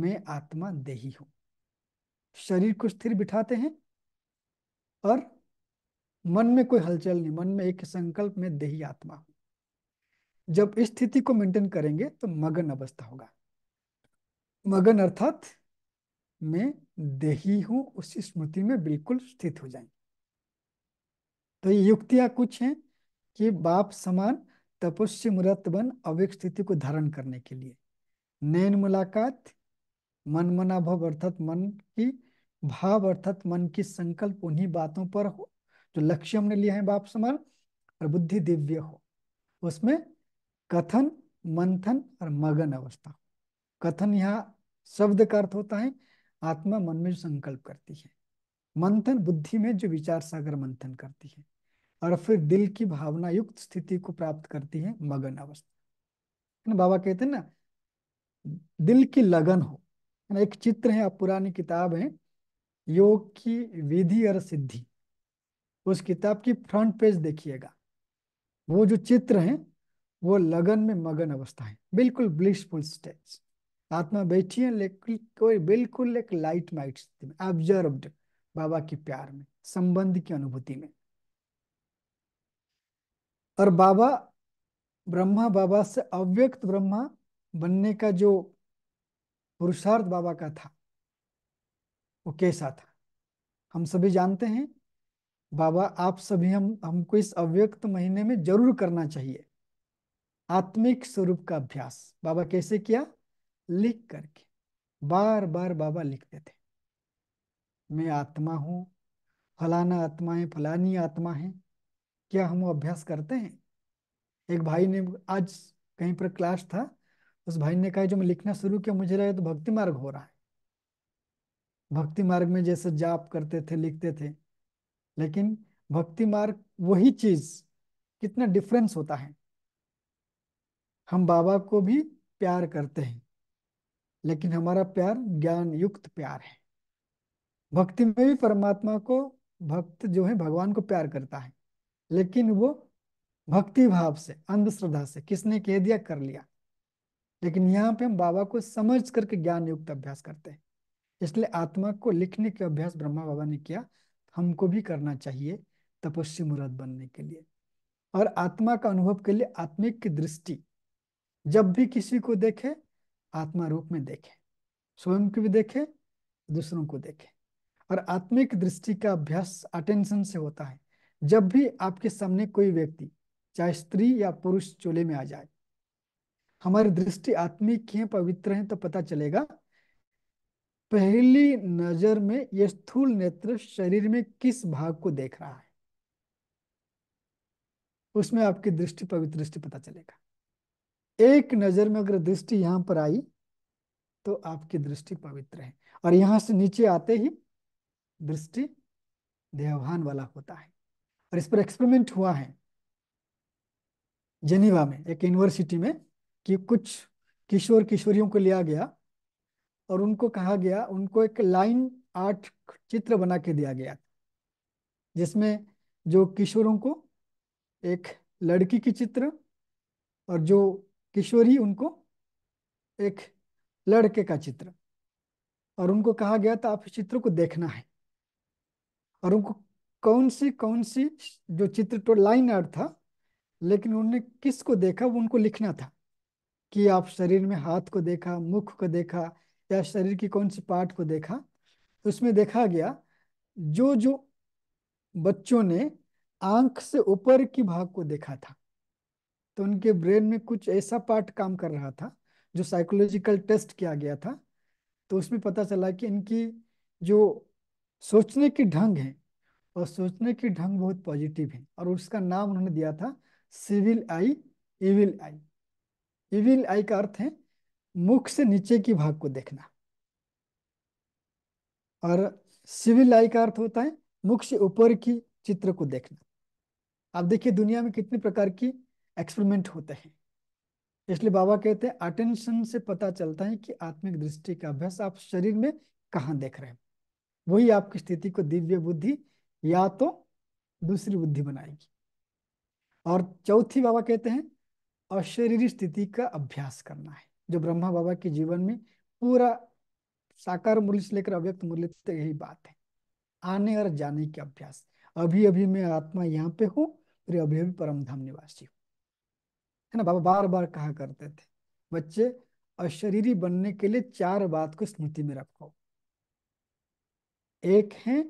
मैं आत्मा देही हूं शरीर को स्थिर बिठाते हैं और मन में कोई हलचल नहीं मन में एक संकल्प में देही आत्मा हूं जब इस स्थिति को मेंटेन करेंगे तो मगन अवस्था होगा मगन अर्थात मैं देही हूं उस स्मृति में बिल्कुल स्थित हो जाएंगे तो ये युक्तियां कुछ हैं कि बाप समान तपस्या मृत बन अवेक स्थिति को धारण करने के लिए नैन मुलाकात मन मना भव अर्थात मन की भाव अर्थात मन की संकल्प उन्हीं बातों पर हो जो लक्ष्य हमने लिया है बाप समान और बुद्धि दिव्य हो उसमें कथन मंथन और मगन अवस्था कथन यहाँ शब्द का अर्थ होता है आत्मा मन में संकल्प करती है मंथन बुद्धि में जो विचार सागर मंथन करती है और फिर दिल की भावना युक्त स्थिति को प्राप्त करती है मगन अवस्था ना बाबा कहते हैं ना दिल की लगन हो ना एक चित्र है पुरानी किताब है योग की विधि और सिद्धि उस किताब की फ्रंट पेज देखिएगा वो जो चित्र है वो लगन में मगन अवस्था है बिल्कुल ब्लिशफुल स्टेज आत्मा बैठी है लेकिन कोई बिल्कुल एक लाइट माइट स्थिति में एब्जर्व्ड बाबा के प्यार में संबंध की अनुभूति में और बाबा ब्रह्मा बाबा से अव्यक्त ब्रह्मा बनने का जो पुरुषार्थ बाबा का था वो कैसा था हम सभी जानते हैं बाबा आप सभी हम हमको इस अव्यक्त महीने में जरूर करना चाहिए आत्मिक स्वरूप का अभ्यास बाबा कैसे किया लिख करके बार बार बाबा लिखते थे मैं आत्मा हूं फलाना आत्मा है फलानी आत्मा है क्या हम अभ्यास करते हैं एक भाई ने आज कहीं पर क्लास था उस भाई ने कहा जो मैं लिखना शुरू किया मुझे लगा तो भक्ति मार्ग हो रहा है भक्ति मार्ग में जैसे जाप करते थे लिखते थे लेकिन भक्ति मार्ग वही चीज कितना डिफरेंस होता है हम बाबा को भी प्यार करते हैं लेकिन हमारा प्यार ज्ञान युक्त प्यार है भक्ति में भी परमात्मा को भक्त जो है भगवान को प्यार करता है लेकिन वो भक्ति भाव से अंधश्रद्धा से किसने कह दिया कर लिया लेकिन यहाँ पे हम बाबा को समझ करके ज्ञान युक्त अभ्यास करते हैं इसलिए आत्मा को लिखने का अभ्यास ब्रह्मा बाबा ने किया हमको भी करना चाहिए तपस्वी मुराद बनने के लिए और आत्मा का अनुभव के लिए आत्मिक की दृष्टि जब भी किसी को देखे आत्मा रूप में देखें स्वयं को भी देखें दूसरों को देखें और आत्मिक दृष्टि का अभ्यास अटेंशन से होता है जब भी आपके सामने कोई व्यक्ति चाहे स्त्री या पुरुष चोले में आ जाए हमारी दृष्टि आत्मिक है पवित्र है तो पता चलेगा पहली नजर में यह स्थूल नेत्र शरीर में किस भाग को देख रहा है उसमें आपकी दृष्टि पवित्र दृष्टि पता चलेगा एक नजर में अगर दृष्टि यहाँ पर आई तो आपकी दृष्टि पवित्र है और यहां से नीचे आते ही दृष्टि देहभान वाला होता है और इस पर एक्सपेरिमेंट हुआ है जेनेवा में एक यूनिवर्सिटी में कि कुछ किशोर किशोरियों को लिया गया और उनको कहा गया उनको एक लाइन आर्ट चित्र बना के दिया गया जिसमें जो किशोरों को एक लड़की की चित्र और जो किशोर ही उनको एक लड़के का चित्र और उनको कहा गया था आप इस चित्र को देखना है और उनको कौन सी कौन सी जो चित्र तो लाइन आर्ट था लेकिन उन्होंने किस को देखा वो उनको लिखना था कि आप शरीर में हाथ को देखा मुख को देखा या शरीर की कौन सी पार्ट को देखा उसमें देखा गया जो जो बच्चों ने आंख से ऊपर की भाग को देखा था तो उनके ब्रेन में कुछ ऐसा पार्ट काम कर रहा था जो साइकोलॉजिकल टेस्ट किया गया था तो उसमें पता चला कि इनकी जो सोचने की ढंग है और सोचने की ढंग बहुत पॉजिटिव है और उसका नाम उन्होंने दिया था civil eye evil eye evil eye का अर्थ है मुख से नीचे की भाग को देखना और सिविल आई का अर्थ होता है मुख से ऊपर की चित्र को देखना आप देखिए दुनिया में कितने प्रकार की एक्सपेरिमेंट होते हैं इसलिए बाबा कहते हैं अटेंशन से पता चलता है कि आत्मिक दृष्टि का अभ्यास आप शरीर में कहाँ देख रहे हैं वही आपकी स्थिति को दिव्य बुद्धि या तो दूसरी बुद्धि बनाएगी और चौथी बाबा कहते हैं अशरीरी स्थिति का अभ्यास करना है जो ब्रह्मा बाबा के जीवन में पूरा साकार मूल्य से लेकर अव्यक्त मूल्य तक यही बात है आने और जाने के अभ्यास अभी अभी मैं आत्मा यहाँ पे हूँ फिर अभी अभी परम धाम निवासी हूँ है ना बाबा बार बार कहा करते थे बच्चे अशरीरी बनने के लिए चार बात को स्मृति में रखो एक है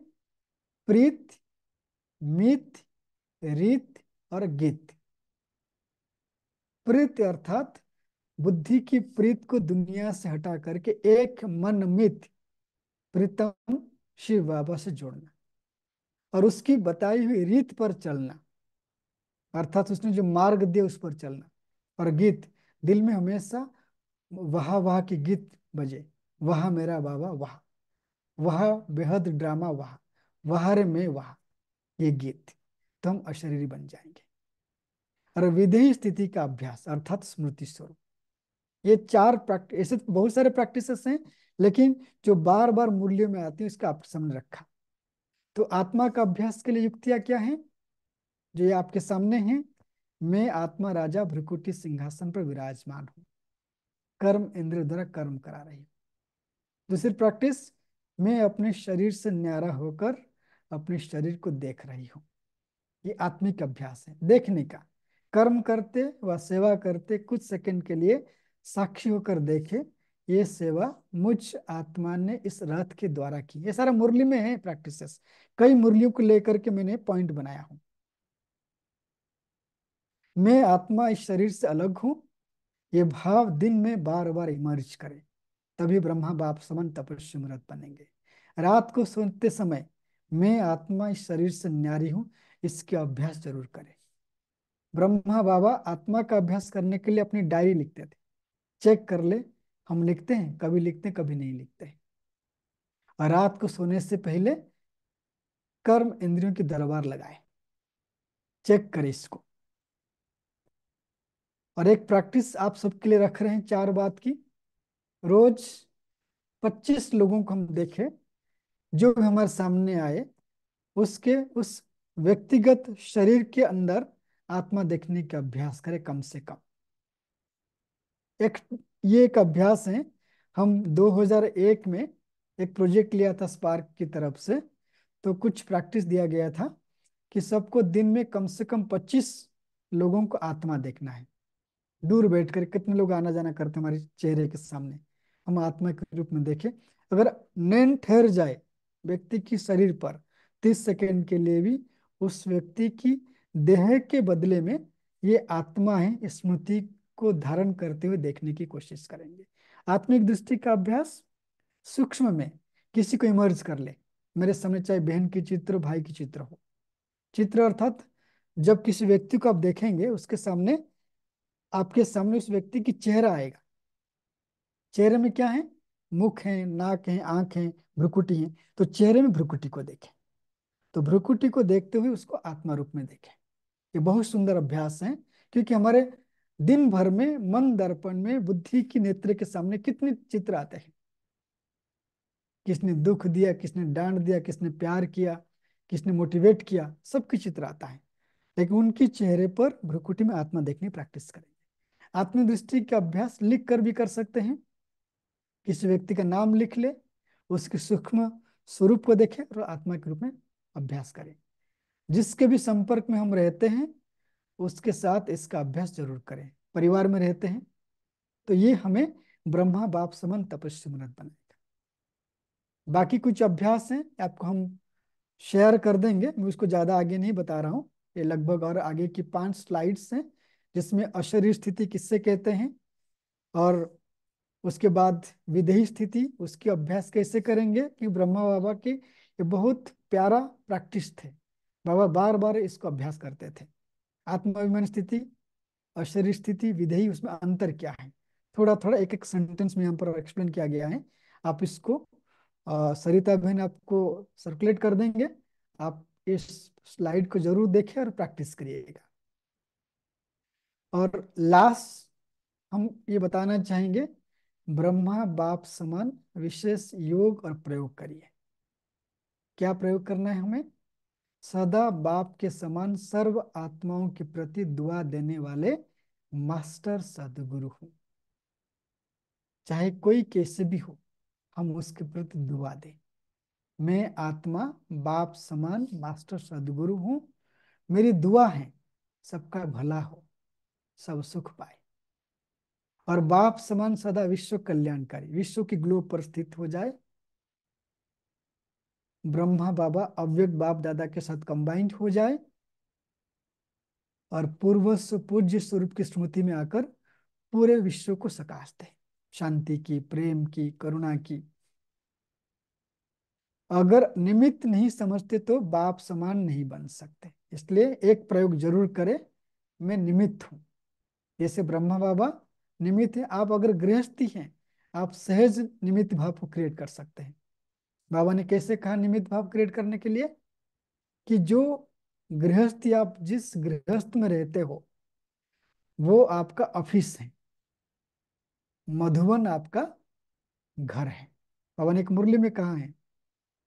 प्रीत मित रीत और गीत प्रीत अर्थात बुद्धि की प्रीत को दुनिया से हटा करके एक मन मित प्रीतम शिव बाबा से जोड़ना और उसकी बताई हुई रीत पर चलना अर्थात उसने जो मार्ग दिया उस पर चलना और गीत दिल में हमेशा वाह वाह की गीत बजे वहा मेरा बाबा वाह वह बेहद ड्रामा वाह वह रे में वाह ये गीत तो हम अशरीरी बन जाएंगे और विधेय स्थिति का अभ्यास अर्थात स्मृति स्वरूप ये चार प्रैक्टिस ऐसे तो बहुत सारे प्रैक्टिस हैं लेकिन जो बार बार मूल्यों में आती है उसका आप सामने रखा तो आत्मा का अभ्यास के लिए युक्तियां क्या है जो ये आपके सामने है मैं आत्मा राजा भ्रुकुटी सिंहासन पर विराजमान हूं कर्म इंद्र द्वारा कर्म करा रही हूँ दूसरी प्रैक्टिस मैं अपने शरीर से न्यारा होकर अपने शरीर को देख रही हूँ ये आत्मिक अभ्यास है देखने का कर्म करते व सेवा करते कुछ सेकंड के लिए साक्षी होकर देखे ये सेवा मुझ आत्मा ने इस रथ के द्वारा की ये सारा मुरली में है प्रैक्टिसेस कई मुरलियों को लेकर के मैंने पॉइंट बनाया हूँ मैं आत्मा इस शरीर से अलग हूं ये भाव दिन में बार बार इमर्ज करे तभी ब्रह्मा बाप समन तपस्या बनेंगे रात को सुनते समय मैं आत्मा इस शरीर से न्यारी हूँ इसके अभ्यास जरूर करें ब्रह्मा बाबा आत्मा का अभ्यास करने के लिए अपनी डायरी लिखते थे चेक कर ले हम लिखते हैं कभी लिखते हैं कभी नहीं लिखते हैं और रात को सोने से पहले कर्म इंद्रियों की दरबार लगाए चेक करें इसको और एक प्रैक्टिस आप सबके लिए रख रहे हैं चार बात की रोज 25 लोगों को हम देखें जो भी हमारे सामने आए उसके उस व्यक्तिगत शरीर के अंदर आत्मा देखने का अभ्यास करें कम से कम एक ये एक अभ्यास है हम 2001 में एक प्रोजेक्ट लिया था स्पार्क की तरफ से तो कुछ प्रैक्टिस दिया गया था कि सबको दिन में कम से कम 25 लोगों को आत्मा देखना है दूर बैठ कर कितने लोग आना जाना करते हमारे चेहरे के सामने हम आत्मा के रूप में देखें अगर नैन ठहर जाए व्यक्ति की शरीर पर तीस सेकेंड के लिए भी उस व्यक्ति की देह के बदले में ये आत्मा है स्मृति को धारण करते हुए देखने की कोशिश करेंगे आत्मिक दृष्टि का अभ्यास सूक्ष्म में किसी को इमर्ज कर ले मेरे सामने चाहे बहन की चित्र भाई की चित्र हो चित्र अर्थात जब किसी व्यक्ति को आप देखेंगे उसके सामने आपके सामने उस व्यक्ति की चेहरा आएगा चेहरे में क्या है मुख है नाक है आंख है भ्रुकुटी है तो चेहरे में भ्रुकुटी को देखें तो भ्रुकुटी को देखते हुए उसको आत्मा रूप में देखें ये बहुत सुंदर अभ्यास है क्योंकि हमारे दिन भर में मन दर्पण में बुद्धि की नेत्र के सामने कितने चित्र आते हैं किसने दुख दिया किसने डांट दिया किसने प्यार किया किसने मोटिवेट किया सबके चित्र आता है लेकिन उनके चेहरे पर भ्रुकुटी में आत्मा देखने प्रैक्टिस करें आत्मदृष्टि का अभ्यास लिख कर भी कर सकते हैं किसी व्यक्ति का नाम लिख ले उसके सूक्ष्म स्वरूप को देखें और आत्मा के रूप में अभ्यास करें जिसके भी संपर्क में हम रहते हैं उसके साथ इसका अभ्यास जरूर करें परिवार में रहते हैं तो ये हमें ब्रह्मा बाप समन तपस्या बनाएगा बाकी कुछ अभ्यास हैं आपको हम शेयर कर देंगे मैं उसको ज्यादा आगे नहीं बता रहा हूँ ये लगभग और आगे की पांच स्लाइड्स हैं जिसमें अशरीर स्थिति किससे कहते हैं और उसके बाद विदेही स्थिति उसकी अभ्यास कैसे करेंगे कि ब्रह्मा बाबा के ये बहुत प्यारा प्रैक्टिस थे बाबा बार बार इसको अभ्यास करते थे आत्माभिमान स्थिति अशरीर स्थिति विधेयी उसमें अंतर क्या है थोड़ा थोड़ा एक एक सेंटेंस में यहाँ पर एक्सप्लेन किया गया है आप इसको सरिता बहन आपको सर्कुलेट कर देंगे आप इस स्लाइड को जरूर देखें और प्रैक्टिस करिएगा और लास्ट हम ये बताना चाहेंगे ब्रह्मा बाप समान विशेष योग और प्रयोग करिए क्या प्रयोग करना है हमें सदा बाप के समान सर्व आत्माओं के प्रति दुआ देने वाले मास्टर सदगुरु हूं चाहे कोई कैसे भी हो हम उसके प्रति दुआ दें मैं आत्मा बाप समान मास्टर सदगुरु हूं मेरी दुआ है सबका भला हो सब सुख पाए और बाप समान सदा विश्व कल्याणकारी विश्व की ग्लोब पर स्थित हो जाए ब्रह्मा बाबा अव्यक्त बाप दादा के साथ कंबाइंड हो जाए और पूर्व पूज्य स्वरूप की स्मृति में आकर पूरे विश्व को सकाश दे शांति की प्रेम की करुणा की अगर निमित्त नहीं समझते तो बाप समान नहीं बन सकते इसलिए एक प्रयोग जरूर करें मैं निमित्त हूं जैसे ब्रह्मा बाबा निमित्त है आप अगर गृहस्थी हैं आप सहज निमित्त भाव को क्रिएट कर सकते हैं बाबा ने कैसे कहा निमित्त भाव क्रिएट करने के लिए कि जो गृहस्थी आप जिस गृहस्थ में रहते हो वो आपका ऑफिस है मधुबन आपका घर है बाबा ने एक मुरली में कहा है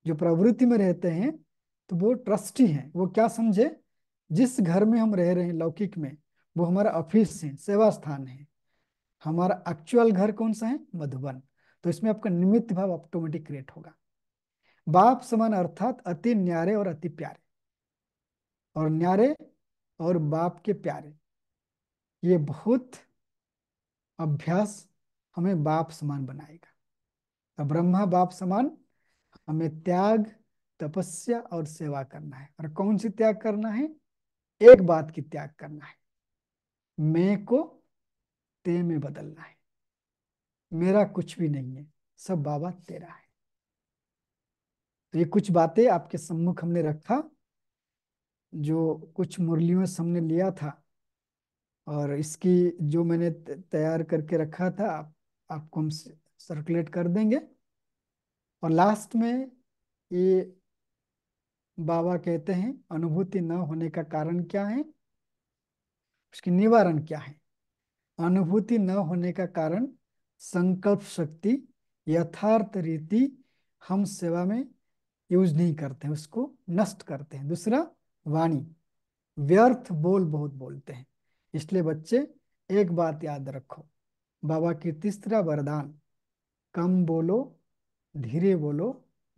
जो प्रवृत्ति में रहते हैं तो वो ट्रस्टी हैं वो क्या समझे जिस घर में हम रह रहे हैं लौकिक में वो हमारा ऑफिस है सेवा स्थान है हमारा एक्चुअल घर कौन सा है मधुबन तो इसमें आपका निमित्त भाव ऑटोमेटिक क्रिएट होगा बाप समान अर्थात अति न्यारे और अति प्यारे और न्यारे और बाप के प्यारे ये बहुत अभ्यास हमें बाप समान बनाएगा तो ब्रह्मा बाप समान हमें त्याग तपस्या और सेवा करना है और कौन सी त्याग करना है एक बात की त्याग करना है मैं को ते में बदलना है मेरा कुछ भी नहीं है सब बाबा तेरा है तो ये कुछ बातें आपके सम्मुख हमने रखा जो कुछ मुरलियों में हमने लिया था और इसकी जो मैंने तैयार करके रखा था आप, आपको हम सर्कुलेट कर देंगे और लास्ट में ये बाबा कहते हैं अनुभूति न होने का कारण क्या है उसकी निवारण क्या है अनुभूति न होने का कारण संकल्प शक्ति यथार्थ रीति हम सेवा में यूज नहीं करते हैं उसको नष्ट करते हैं दूसरा वाणी व्यर्थ बोल बहुत बोलते हैं इसलिए बच्चे एक बात याद रखो बाबा की तीसरा वरदान कम बोलो धीरे बोलो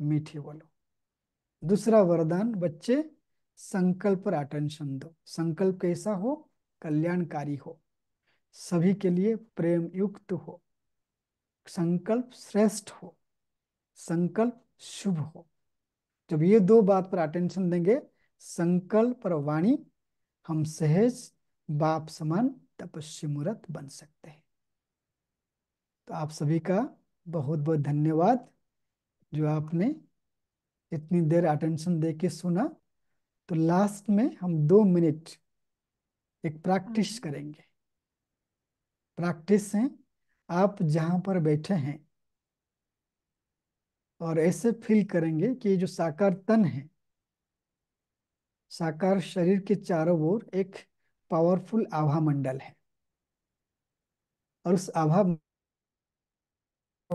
मीठे बोलो दूसरा वरदान बच्चे संकल्प पर अटेंशन दो संकल्प कैसा हो कल्याणकारी हो सभी के लिए प्रेम युक्त हो संकल्प श्रेष्ठ हो संकल्प शुभ हो जब ये दो बात पर अटेंशन देंगे संकल्प और वाणी हम सहज बाप समान तपस्वी मूर्त बन सकते हैं तो आप सभी का बहुत बहुत धन्यवाद जो आपने इतनी देर अटेंशन दे के सुना तो लास्ट में हम दो मिनट एक प्रैक्टिस हम्म। करेंगे प्रैक्टिस से आप जहां पर बैठे हैं और ऐसे फील करेंगे कि जो साकार तन है साकार शरीर के चारों ओर एक पावरफुल आभा मंडल है और उस आभा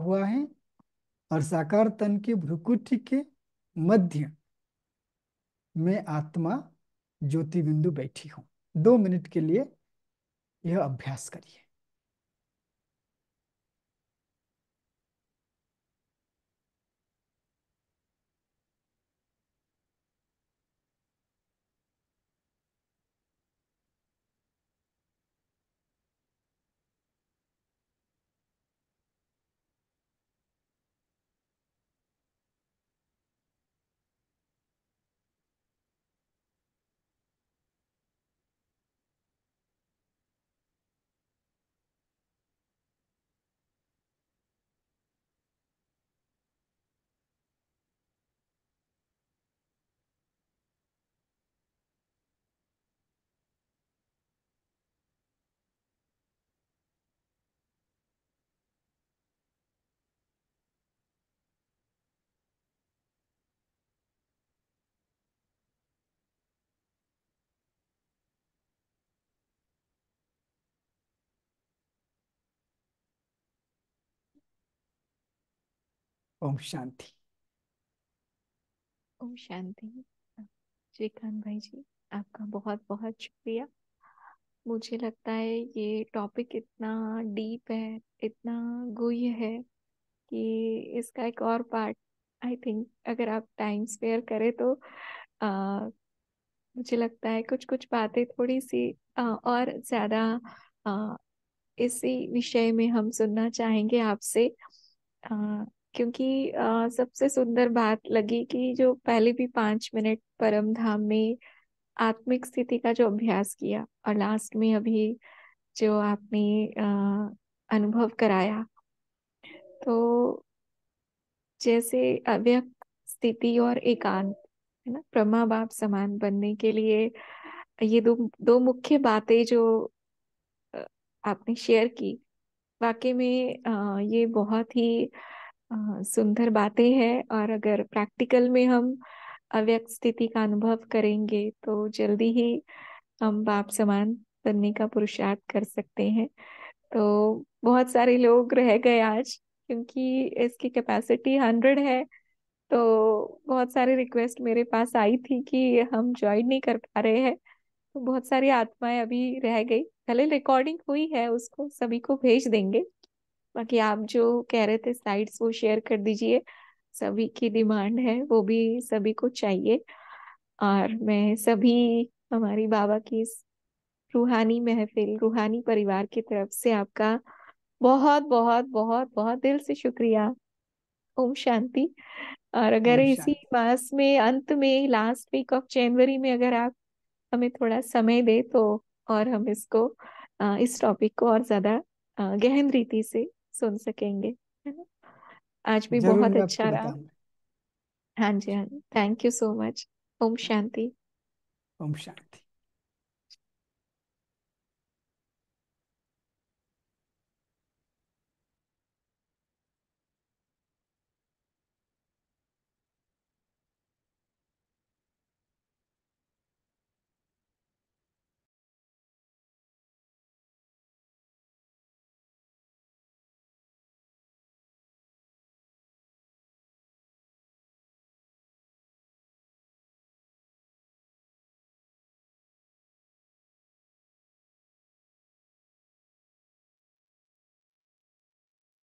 हुआ है और साकार तन के भ्रुकुटी के मध्य में आत्मा ज्योति बिंदु बैठी हूं दो मिनट के लिए यह अभ्यास करिए ओम शांति ओम शांति श्रीकांत भाई जी आपका बहुत बहुत शुक्रिया मुझे लगता है ये टॉपिक इतना डीप है इतना गुह है कि इसका एक और पार्ट आई थिंक अगर आप टाइम स्पेयर करें तो आ, मुझे लगता है कुछ कुछ बातें थोड़ी सी आ, और ज़्यादा इसी विषय में हम सुनना चाहेंगे आपसे क्योंकि आ, सबसे सुंदर बात लगी कि जो पहले भी पांच मिनट परम धाम में आत्मिक स्थिति का जो अभ्यास किया और लास्ट में अभी जो आपने आ, अनुभव कराया तो जैसे अव्यक्त स्थिति और एकांत है ना प्रमा बाप समान बनने के लिए ये दो दो मुख्य बातें जो आपने शेयर की वाकई में ये बहुत ही सुंदर बातें हैं और अगर प्रैक्टिकल में हम अव्यक्त स्थिति का अनुभव करेंगे तो जल्दी ही हम बाप समान बनने का पुरुषार्थ कर सकते हैं तो बहुत सारे लोग रह गए आज क्योंकि इसकी कैपेसिटी हंड्रेड है तो बहुत सारे रिक्वेस्ट मेरे पास आई थी कि हम ज्वाइन नहीं कर पा रहे हैं तो बहुत सारी आत्माएं अभी रह गई पहले रिकॉर्डिंग हुई है उसको सभी को भेज देंगे बाकी आप जो कह रहे थे साइड्स वो शेयर कर दीजिए सभी की डिमांड है वो भी सभी को चाहिए और मैं सभी हमारी बाबा की रूहानी महफिल रूहानी परिवार की तरफ से आपका बहुत बहुत बहुत बहुत दिल से शुक्रिया ओम शांति और अगर इसी मास में अंत में लास्ट वीक ऑफ जनवरी में अगर आप हमें थोड़ा समय दे तो और हम इसको इस टॉपिक को और ज्यादा गहन रीति से सुन सकेंगे है ना आज भी जरूर बहुत मैं अच्छा आपको रहा बताऊंगा हाँ जी हाँ जी थैंक यू सो मच ओम शांति ओम शांति